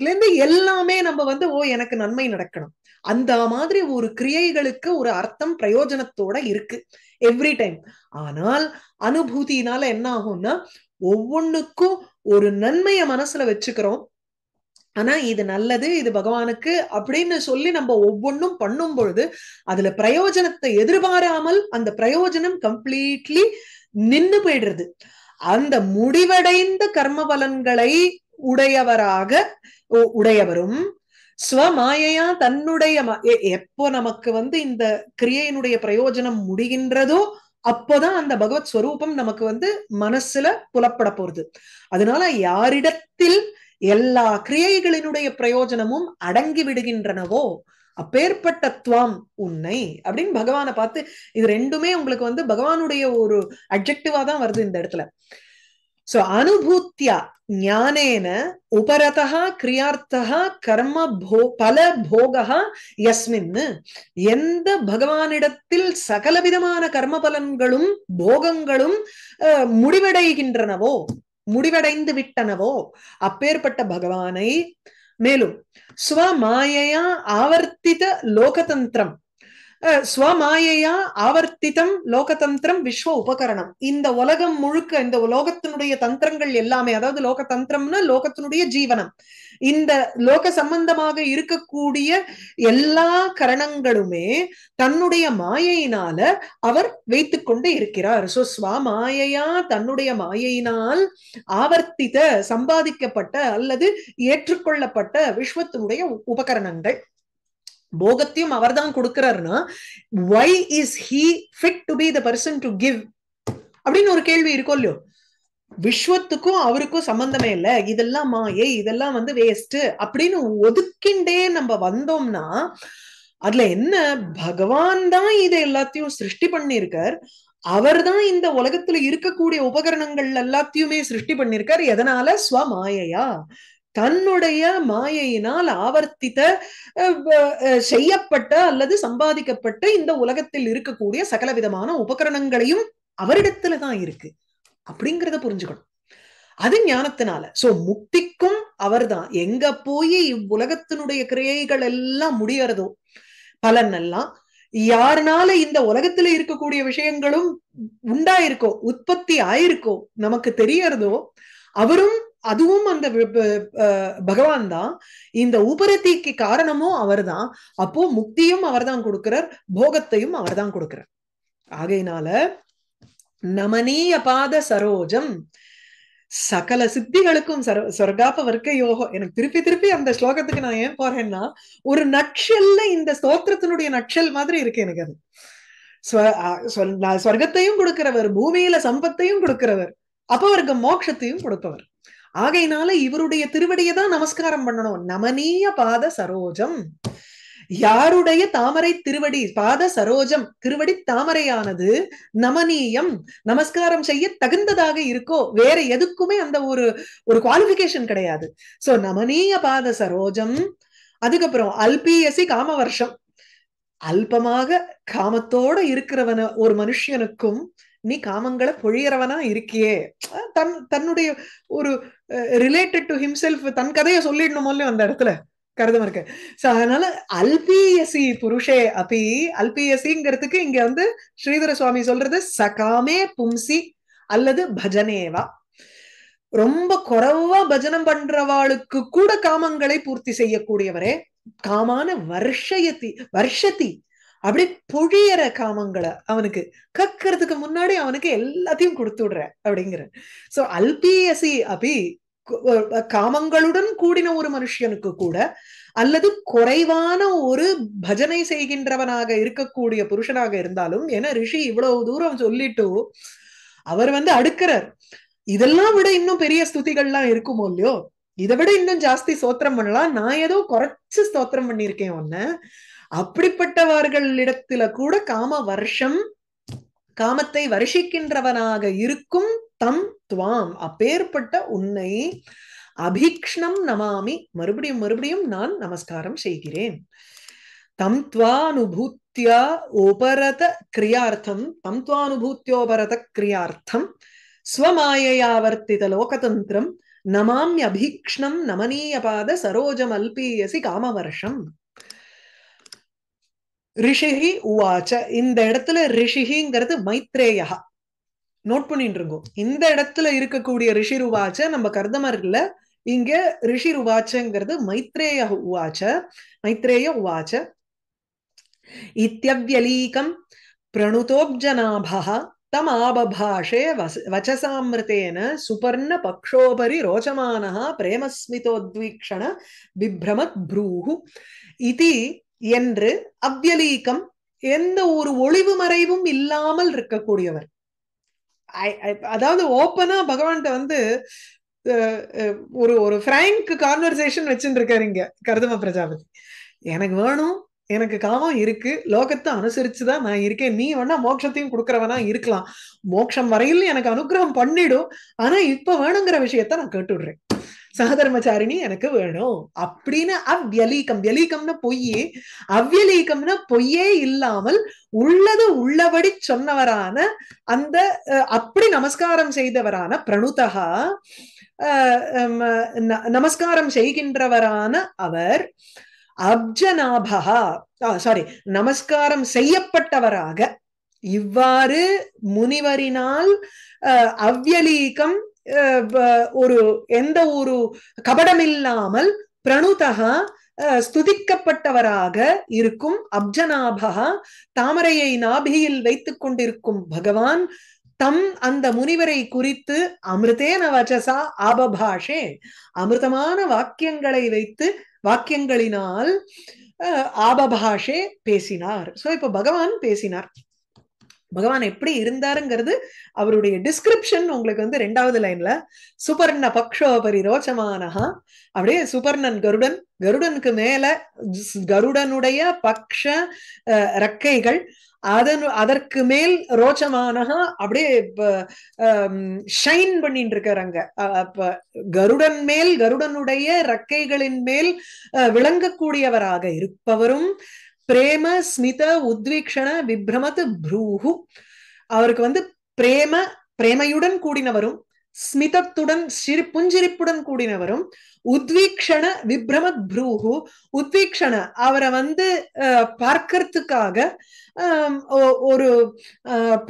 இருந்து எல்லாமே நம்ம வந்து ஓ எனக்கு நன்மை நடக்கணும் அந்த மாதிரி ஒரு கிரியைகளுக்கு ஒரு அர்த்தம் பிரயோஜனத்தோட இருக்கு எவ்ரி டைம் ஆனால் அனுபூதினால என்ன ஆகும்னா ஒவ்வொன்னுக்கும் ஒரு நன்மையை மனசுல வச்சுக்கிறோம் ஆனா இது நல்லது இது பகவானுக்கு அப்படின்னு சொல்லி நம்ம ஒவ்வொன்றும் பண்ணும் பொழுது அதுல பிரயோஜனத்தை எதிர்பாராமல் அந்த பிரயோஜனம் கம்ப்ளீட்லி நின்று போயிடுறது அந்த முடிவடைந்த கர்ம பலன்களை உடையவராக உடையவரும் ஸ்வமாயையா தன்னுடைய எப்போ நமக்கு வந்து இந்த கிரியையினுடைய பிரயோஜனம் முடிகின்றதோ அப்போதான் அந்த பகவத் ஸ்வரூபம் நமக்கு வந்து மனசுல புலப்பட போறது அதனால யாரிடத்தில் எல்லா கிரியைகளினுடைய பிரயோஜனமும் அடங்கி விடுகின்றனவோ அப்பேற்பட்ட துவாம் உன்னை அப்படின்னு பகவானை பார்த்து இது ரெண்டுமே உங்களுக்கு வந்து பகவானுடைய ஒரு அப்ஜெக்டிவா தான் வருது இந்த இடத்துல சோ அனுபூத்தியா ஞானேன உபரதா கிரியார்த்தா கர்ம போ பல போகா யஸ்மின் எந்த பகவானிடத்தில் சகலவிதமான கர்ம பலன்களும் போகங்களும் முடிவடைகின்றனவோ முடிவடைந்து விட்டனவோ அப்பேற்பட்ட பகவானை மேலும் ஸ்வமாயையா ஆவர்த்தித லோகதந்திரம் ஸ்வமாயையா ஆவர்த்திதம் லோகதந்திரம் விஸ்வ உபகரணம் இந்த உலகம் முழுக்க இந்த லோகத்தினுடைய தந்திரங்கள் எல்லாமே அதாவது லோகதந்திரம்னா லோகத்தினுடைய ஜீவனம் இந்த லோக சம்பந்தமாக இருக்கக்கூடிய எல்லா கரணங்களுமே தன்னுடைய மாயையினால அவர் வைத்து கொண்டு இருக்கிறார் சோ ஸ்வமாயையா தன்னுடைய மாயையினால் ஆவர்த்தித சம்பாதிக்கப்பட்ட அல்லது ஏற்றுக்கொள்ளப்பட்ட விஸ்வத்தினுடைய உபகரணங்கள் போகத்தையும் அவர் தான் கொடுக்கிறாருன்னா why is he fit to be the person to give அப்படின்னு ஒரு கேள்வி இருக்கும் இல்லையோ விஸ்வத்துக்கும் அவருக்கும் சம்பந்தமே இல்லை இதெல்லாம் மாயை இதெல்லாம் வந்து வேஸ்ட் அப்படின்னு ஒதுக்கிண்டே நம்ம வந்தோம்னா அதுல என்ன பகவான் தான் இதை எல்லாத்தையும் சிருஷ்டி பண்ணிருக்கார் அவர் தான் இந்த உலகத்துல இருக்கக்கூடிய உபகரணங்கள் எல்லாத்தையுமே சிருஷ்டி பண்ணிருக்கார் எதனால ஸ்வமாயையா தன்னுடைய மாயையினால் ஆவர்த்தித்த செய்யப்பட்ட அல்லது சம்பாதிக்கப்பட்ட இந்த உலகத்தில் இருக்கக்கூடிய சகல விதமான உபகரணங்களையும் அவரிடத்துல தான் இருக்கு அப்படிங்கிறத புரிஞ்சுக்கணும் அது ஞானத்தினால சோ முக்திக்கும் அவர்தான் எங்க போய் இவ்வுலகத்தினுடைய கிரியைகள் எல்லாம் முடியறதோ பலன் எல்லாம் யாருனால இந்த உலகத்துல இருக்கக்கூடிய விஷயங்களும் உண்டாயிருக்கோ உற்பத்தி ஆயிருக்கோ நமக்கு தெரியறதோ அவரும் அதுவும் அந்த பகவான் தான் இந்த உபரத்திக்கு காரணமும் அவர் தான் அப்போ முக்தியும் அவர் தான் கொடுக்கிறார் போகத்தையும் அவர் தான் கொடுக்கிறார் ஆகையினால நமனீய பாத சரோஜம் சகல சித்திகளுக்கும் சர சொர்க்காப்ப வர்க்க யோகம் எனக்கு திருப்பி திருப்பி அந்த ஸ்லோகத்துக்கு நான் ஏன் போறேன்னா ஒரு நட்சல்ல இந்த ஸ்தோத்திரத்தினுடைய நட்சல் மாதிரி இருக்கு எனக்கு அது நான் சொர்க்கத்தையும் கொடுக்கிறவர் பூமியில சம்பத்தையும் கொடுக்கிறவர் அப்போ அவருக்கு மோட்சத்தையும் கொடுப்பவர் ஆகையினால இவருடைய திருவடியை தான் நமஸ்காரம் பண்ணணும் நமனீய பாத சரோஜம் யாருடைய தாமரை திருவடி பாத சரோஜம் திருவடி தாமரையானது நமனீயம் நமஸ்காரம் செய்ய தகுந்ததாக இருக்கோ வேற எதுக்குமே அந்த ஒரு ஒரு குவாலிபிகேஷன் கிடையாது சோ நமனீய பாத சரோஜம் அதுக்கப்புறம் அல்பிஎஸ்சி காம வருஷம் அல்பமாக காமத்தோட இருக்கிறவன ஒரு மனுஷனுக்கும் நீ காமங்களை பொழியறவனா இருக்கியே தன் தன்னுடைய ஒரு ரிலேட்டட் டு ஹிம்செல்ஃப் தன் கதையை சொல்லிடணுமோல்லையும் அந்த இடத்துல கருதம் இருக்கு சோ அதனால அல்பிஎஸ்சி புருஷே அப்பி அல்பிஎஸ்சிங்கிறதுக்கு இங்க வந்து ஸ்ரீதர சுவாமி சொல்றது சகாமே பும்சி அல்லது பஜனேவா ரொம்ப குறவா பஜனம் பண்றவாளுக்கு கூட காமங்களை பூர்த்தி செய்யக்கூடியவரே காமான வருஷயத்தி வருஷத்தி அப்படி பொழியற காமங்களை அவனுக்கு கக்கிறதுக்கு முன்னாடி அவனுக்கு எல்லாத்தையும் கொடுத்து விடுற அப்படிங்கிற சோ அல்பியசி அபி காமங்களுடன் கூடின ஒரு மனுஷனுக்கு கூட அல்லது குறைவான ஒரு பஜனை செய்கின்றவனாக இருக்கக்கூடிய புருஷனாக இருந்தாலும் ஏன்னா ரிஷி இவ்வளவு தூரம் சொல்லிட்டு அவர் வந்து அடுக்கிறார் இதெல்லாம் விட இன்னும் பெரிய ஸ்துதிகள்லாம் இருக்குமோ இல்லையோ இதை விட இன்னும் ஜாஸ்தி ஸ்தோத்திரம் பண்ணலாம் நான் ஏதோ குறைச்சு ஸ்தோத்திரம் பண்ணியிருக்கேன் ஒன்னு அப்படிப்பட்டவர்களிடத்துல கூட காம வருஷம் காமத்தை வருஷிக்கின்றவனாக இருக்கும் தம் துவாம் அப்பேற்பட்ட உன்னை அபீக்ஷ்ணம் நமாமி மறுபடியும் மறுபடியும் நான் நமஸ்காரம் செய்கிறேன் தம் துவானுபூத்தியா உபரத கிரியார்த்தம் தம் துவானுபூத்தியோபரத கிரியார்த்தம் ஸ்வமாயையாவர்த்தித லோகதந்திரம் நமாமி அபீக்ஷ்ணம் நமனீயபாத சரோஜம் அல்பீயசி காமவர்ஷம் ரிஷிகி உவாச்ச இந்த இடத்துல ரிஷிகிங்கிறது மைத்ரேயா நோட் பண்ணிட்டு இருக்கோம் இந்த இடத்துல இருக்கக்கூடிய ரிஷி ருவாச்ச நம்ம கருதமர்ல இங்க ரிஷி ருவாச்சங்கிறது மைத்ரேய உவாச்ச மைத்ரேய உவாச்ச இத்தியவியலீகம் பிரணுதோப்ஜனாபா தம் வச வச்சசாமிருத்தேன சுபர்ண பக்ஷோபரி ரோச்சமான பிரேமஸ்மிதோத்வீக்ஷண பிப்ரமத் ப்ரூஹு இது என்று அவ்வலீக்கம் எந்த ஒரு ஒளிவு மறைவும் இல்லாமல் இருக்கக்கூடியவர் அதாவது ஓப்பனா பகவான் வந்து ஒரு ஒரு பிராங்க் கான்வர்சேஷன் வச்சுட்டு இங்க கருதம பிரஜாபதி எனக்கு வேணும் எனக்கு காமம் இருக்கு லோகத்தை அனுசரிச்சுதான் நான் இருக்கேன் நீ வேணா மோட்சத்தையும் கொடுக்கறவனா இருக்கலாம் மோட்சம் வரையில் எனக்கு அனுகிரகம் பண்ணிடும் ஆனா இப்ப வேணுங்கிற விஷயத்த நான் கேட்டுடுறேன் சகதர்மச்சாரிணி எனக்கு வேணும் அப்படின்னு அவ்வியலீக்கம் வியலீக்கம்னு பொய் அவ்வியலீக்கம்னு பொய்யே இல்லாமல் உள்ளது உள்ளபடி சொன்னவரான அந்த அப்படி நமஸ்காரம் செய்தவரான பிரணுதா நமஸ்காரம் செய்கின்றவரான அவர் அப்ஜனாபா சாரி நமஸ்காரம் செய்யப்பட்டவராக இவ்வாறு முனிவரினால் அவ்வியலீக்கம் ஒரு எந்த ஒரு கபடமில்லாமல் பிரணுதகா ஸ்துதிக்கப்பட்டவராக இருக்கும் அப்ஜனாபகா தாமரையை நாபியில் வைத்துக் கொண்டிருக்கும் பகவான் தம் அந்த முனிவரை குறித்து அமிர்தேன வச்சசா ஆபபாஷே அமிர்தமான வாக்கியங்களை வைத்து வாக்கியங்களினால் ஆபபாஷே பேசினார் சோ இப்ப பகவான் பேசினார் பகவான் எப்படி இருந்தாருங்கிறது அவருடைய டிஸ்கிரிப்ஷன் உங்களுக்கு வந்து ரெண்டாவது லைன்ல சுபர்ண பக்ஷோ ரோச்சமானஹா அப்படியே சுபர்ணன் கருடன் கருடனுக்கு மேல கருடனுடைய பக்ஷ ரக்கைகள் அதனு அதற்கு மேல் ரோச்சமானஹா அப்படியே ஷைன் பண்ணிட்டு இருக்கிறாங்க கருடன் மேல் கருடனுடைய ரக்கைகளின் மேல் விளங்கக்கூடியவராக இருப்பவரும் பிரேம ஸ்மித உத்வீக்ஷண விப்ரமத் ப்ரூஹு அவருக்கு வந்து பிரேம பிரேமையுடன் கூடினவரும் ஸ்மிதத்துடன் சிறு புஞ்சிரிப்புடன் கூடினவரும் உத்வீக்ஷண விப்ரமத் ப்ரூஹு உத்வீக்ஷண அவரை வந்து பார்க்கறதுக்காக ஒரு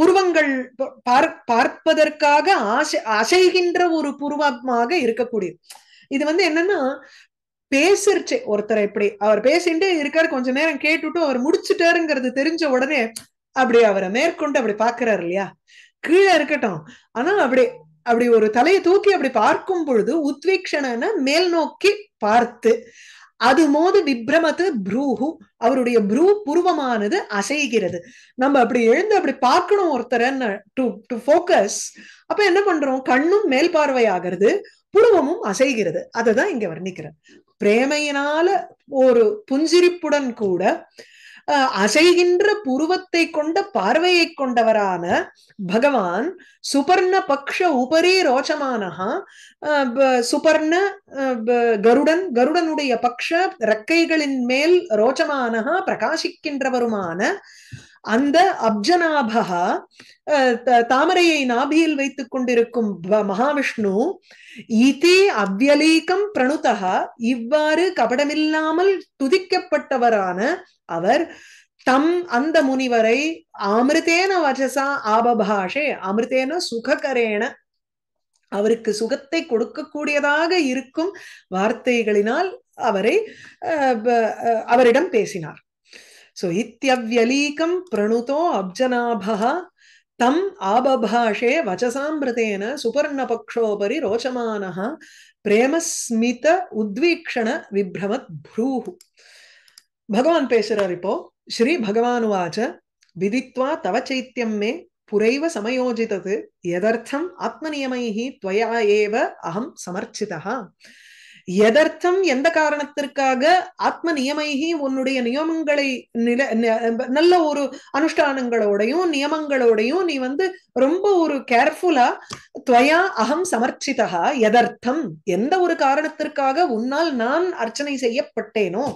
புருவங்கள் பார் பார்ப்பதற்காக ஆசை அசைகின்ற ஒரு புருவமாக இருக்கக்கூடியது இது வந்து என்னன்னா பேசிருச்சே ஒருத்தர் இப்படி அவர் பேசிட்டு இருக்காரு கொஞ்ச நேரம் கேட்டுட்டு அவர் முடிச்சுட்டாருங்கிறது தெரிஞ்ச உடனே அப்படி அவரை மேற்கொண்டு அப்படி பாக்குறாரு இல்லையா கீழே இருக்கட்டும் ஆனா அப்படி அப்படி ஒரு தலையை தூக்கி அப்படி பார்க்கும் பொழுது உத்வீக்ஷன மேல் நோக்கி பார்த்து அது மோது விப்ரமத்து ப்ரூஹு அவருடைய ப்ரூ புருவமானது அசைகிறது நம்ம அப்படி எழுந்து அப்படி பார்க்கணும் ஒருத்தர் ஃபோக்கஸ் அப்ப என்ன பண்றோம் கண்ணும் மேல் பார்வையாகிறது புருவமும் அசைகிறது அதை தான் இங்க வர்ணிக்கிறார் பிரேமையினால ஒரு புஞ்சிரிப்புடன் கூட அசைகின்ற புருவத்தை கொண்ட பார்வையை கொண்டவரான பகவான் சுபர்ண பக்ஷ உபரி ரோச்சமானஹா சுபர்ண கருடன் கருடனுடைய பக்ஷ ரக்கைகளின் மேல் ரோச்சமானஹா பிரகாசிக்கின்றவருமான அந்த அப்ஜனாபா தாமரையை நாபியில் வைத்துக் கொண்டிருக்கும் மகாவிஷ்ணு இதி அவ்வலீகம் பிரணுதா இவ்வாறு கபடமில்லாமல் துதிக்கப்பட்டவரான அவர் தம் அந்த முனிவரை அமிர்தேன வஜசா ஆபபாஷே அமிர்தேன சுககரேன அவருக்கு சுகத்தை கொடுக்கக்கூடியதாக இருக்கும் வார்த்தைகளினால் அவரை அவரிடம் பேசினார் सो इत्यव्यलीकं प्रणुतो अब्जनाभः तम् आबभाषे वचसामृतेन सुपर्णपक्षोपरि रोचमानः प्रेमस्मित उद्वीक्षण विभ्रमत् भ्रूः भगवान् पेशररिपो श्री भगवानुवाच विदित्वा तव चैत्यं मे पुरैव समयोजितत् यदर्थम् आत्मनियमैः त्वया एव अहं समर्चितः எதர்த்தம் எந்த காரணத்திற்காக ஆத்ம நியமைகி உன்னுடைய நியமங்களை நில நல்ல ஒரு அனுஷ்டானங்களோடையும் நியமங்களோடையும் நீ வந்து ரொம்ப ஒரு கேர்ஃபுல்லா துவயா அகம் சமர்ச்சிதா எதர்த்தம் எந்த ஒரு காரணத்திற்காக உன்னால் நான் அர்ச்சனை செய்யப்பட்டேனோ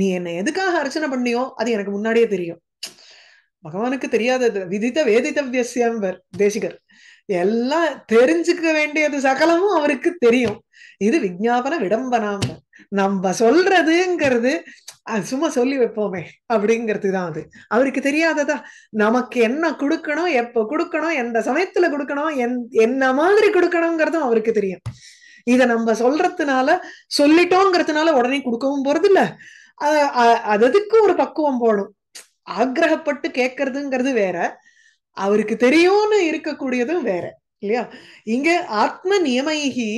நீ என்னை எதுக்காக அர்ச்சனை பண்ணியோ அது எனக்கு முன்னாடியே தெரியும் பகவானுக்கு தெரியாதது விதித்த வேதித்தவியசியம்பர் தேசிகர் எல்லாம் தெரிஞ்சுக்க வேண்டியது சகலமும் அவருக்கு தெரியும் இது விஜாபன விடம்பனாம நம்ம சொல்றதுங்கிறது சும்மா சொல்லி வைப்போமே அப்படிங்கிறது தான் அது அவருக்கு தெரியாததா நமக்கு என்ன கொடுக்கணும் எப்ப கொடுக்கணும் எந்த சமயத்துல கொடுக்கணும் என்ன மாதிரி கொடுக்கணுங்கிறதும் அவருக்கு தெரியும் இத நம்ம சொல்றதுனால சொல்லிட்டோங்கிறதுனால உடனே கொடுக்கவும் போறது இல்ல அதுக்கு ஒரு பக்குவம் போகணும் ஆக்கிரகப்பட்டு கேட்கறதுங்கிறது வேற அவருக்கு தெரியும்னு இருக்கக்கூடியதும் வேற இல்லையா இங்க ஆத்ம நியமகி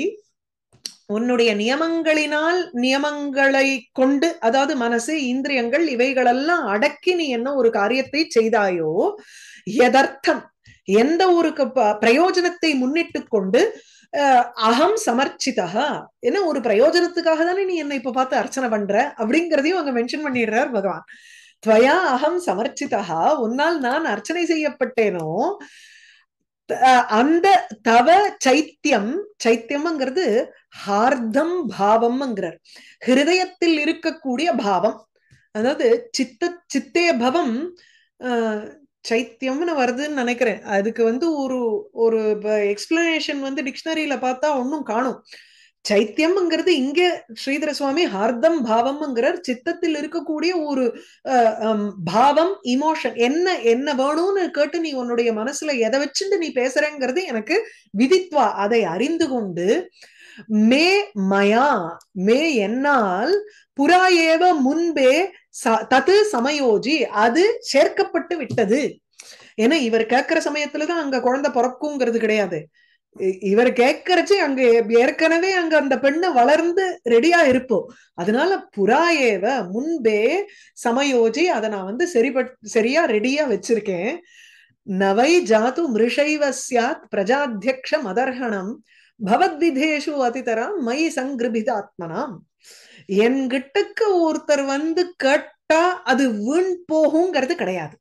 உன்னுடைய நியமங்களினால் நியமங்களை கொண்டு அதாவது மனசு இந்திரியங்கள் இவைகளெல்லாம் அடக்கி நீ என்ன ஒரு காரியத்தை செய்தாயோ எதர்த்தம் எந்த ஒரு பிரயோஜனத்தை முன்னிட்டு கொண்டு அகம் சமர்ச்சிதா என்ன ஒரு பிரயோஜனத்துக்காக தானே நீ என்ன இப்ப பார்த்து அர்ச்சனை பண்ற அப்படிங்கிறதையும் அங்க மென்ஷன் பண்ணிடுறார் பகவான் துவயா அகம் சமர்ச்சிதா உன்னால் நான் அர்ச்சனை செய்யப்பட்டேனோ அந்த தவ சைத்தியம் சைத்தியம்ங்கிறது ஹார்தம் பாவம்ங்கிறார் ஹிருதயத்தில் இருக்கக்கூடிய பாவம் அதாவது சித்த சித்தே பவம் சைத்தியம்னு வருதுன்னு நினைக்கிறேன் அதுக்கு வந்து ஒரு ஒரு எக்ஸ்பிளனேஷன் வந்து டிக்ஷனரியில பார்த்தா ஒன்றும் காணும் சைத்தியம்ங்கிறது இங்க ஸ்ரீதர சுவாமி ஹார்தம் பாவம்ங்கிறார் சித்தத்தில் இருக்கக்கூடிய ஒரு பாவம் இமோஷன் என்ன என்ன வேணும்னு கேட்டு நீ உன்னுடைய மனசுல எதை வச்சுட்டு நீ பேசுறேங்கிறது எனக்கு விதித்வா அதை அறிந்து கொண்டு மே மயா மே என்னால் புறா ஏவ முன்பே தது சமயோஜி அது சேர்க்கப்பட்டு விட்டது ஏன்னா இவர் கேட்கிற சமயத்துலதான் அங்க குழந்தை பிறக்குங்கிறது கிடையாது இவர் கேட்கறச்சு அங்க ஏற்கனவே அங்க அந்த பெண்ணு வளர்ந்து ரெடியா இருப்போம் அதனால புறா ஏவ முன்பே சமயோஜி அதை நான் வந்து சரிபட் சரியா ரெடியா வச்சிருக்கேன் நவை ஜாத்து மிருஷைவ சியாத் பிரஜாத்தியக்ஷ மதர்ஹணம் பவத்விதேஷு அதிதரம் மை சங்கிருபிதாத்மனாம் என்கிட்டக்கு ஒருத்தர் வந்து கேட்டா அது வீண் போகுங்கிறது கிடையாது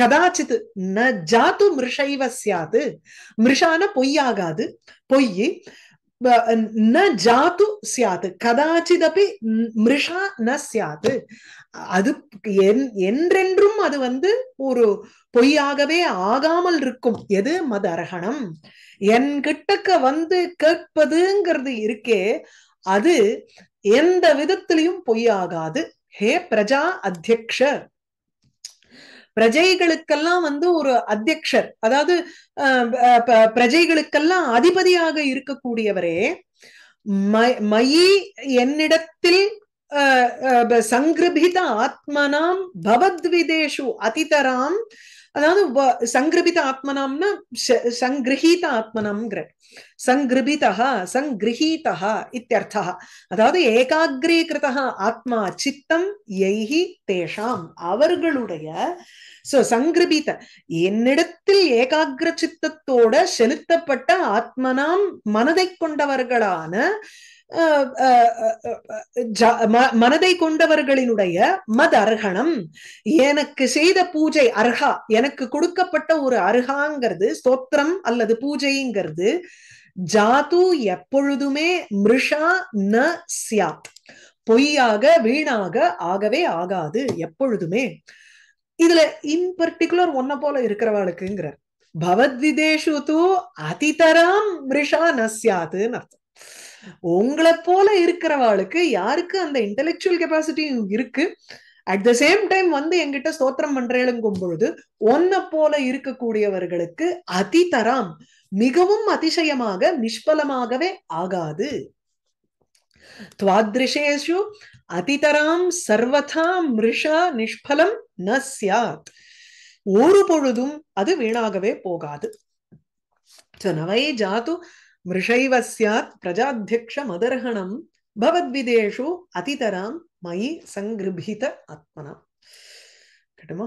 கதாச்சித் ந ஜாது மிருஷைவ சியாது மிருஷான பொய்யாகாது பொய் ந ஜாது சியாது கதாச்சிதப்பி மிருஷா ந சியாது அது என்றென்றும் அது வந்து ஒரு பொய்யாகவே ஆகாமல் இருக்கும் எது மத அரகணம் என் கிட்டக்க வந்து கேட்பதுங்கிறது இருக்கே அது எந்த விதத்திலையும் பொய்யாகாது ஹே பிரஜா அத்தியக்ஷர் பிரஜைகளுக்கெல்லாம் வந்து ஒரு அத்தியக்ஷர் அதாவது பிரஜைகளுக்கெல்லாம் அதிபதியாக இருக்கக்கூடியவரே மயி என்னிடத்தில் சங்கிருபித ஆத்மனாம் பவத்விதேஷு அதிதராம் அதாவது சங்கிருபித ஆத்மனாம்னா சங்கிரகீத ஆத்மனாம்ங்கிற சங்கிருபிதா சங்கிரகீதா இத்தியர்த்தா அதாவது ஏகாகிரீகிருதா ஆத்மா சித்தம் எய்கி தேஷாம் அவர்களுடைய சோ சங்கிருபித என்னிடத்தில் ஏகாகிர சித்தத்தோட செலுத்தப்பட்ட ஆத்மனாம் மனதை கொண்டவர்களான மனதை கொண்டவர்களினுடைய மத அர்ஹணம் எனக்கு செய்த பூஜை அர்ஹா எனக்கு கொடுக்கப்பட்ட ஒரு அர்ஹாங்கிறது ஸ்தோத்திரம் அல்லது பூஜைங்கிறது ஜாது எப்பொழுதுமே மிருஷா ந சியாத் பொய்யாக வீணாக ஆகவே ஆகாது எப்பொழுதுமே இதுல இன் பர்டிகுலர் ஒன்ன போல இருக்கிறவாளுக்குங்கிற பவத்விதேஷு தூ அதிதராம் மிருஷா ந சியாதுன்னு அர்த்தம் உங்களை போல இருக்கிறவாளுக்கு யாருக்கு அந்த இன்டெலெக்சுவல் கெப்பாசிட்டியும் இருக்கு அட் த சேம் டைம் வந்து எங்கிட்ட ஸ்தோத்திரம் பண்றேளுங்கும் பொழுது ஒன்ன போல இருக்கக்கூடியவர்களுக்கு அதிதராம் மிகவும் அதிசயமாக நிஷ்பலமாகவே ஆகாது துவாதிருஷேஷு அதிதராம் சர்வதா மிருஷா நிஷ்பலம் ந சியாத் ஒரு பொழுதும் அது வீணாகவே போகாது நவை மிருஷைவ சியாத் பிரஜாத்தியக்ஷ மதர்ஹணம் பவத்விதேஷு அதிதராம் மயி சங்கிருபித ஆத்மனா கட்டுமா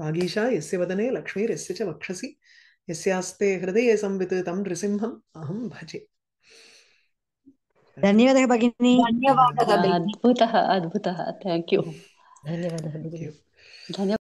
வாகீஷா எஸ்ய வதனே லக்ஷ்மீர் எஸ்ய ச வக்ஷசி எஸ்யாஸ்தே ஹிருதய சம்வித் தம் நிருசிம்ஹம் அஹம் பஜே धन्यवादः भगिनी धन्यवादः अद्भुतः अद्भुतः थेङ्क् यू धन्यवादः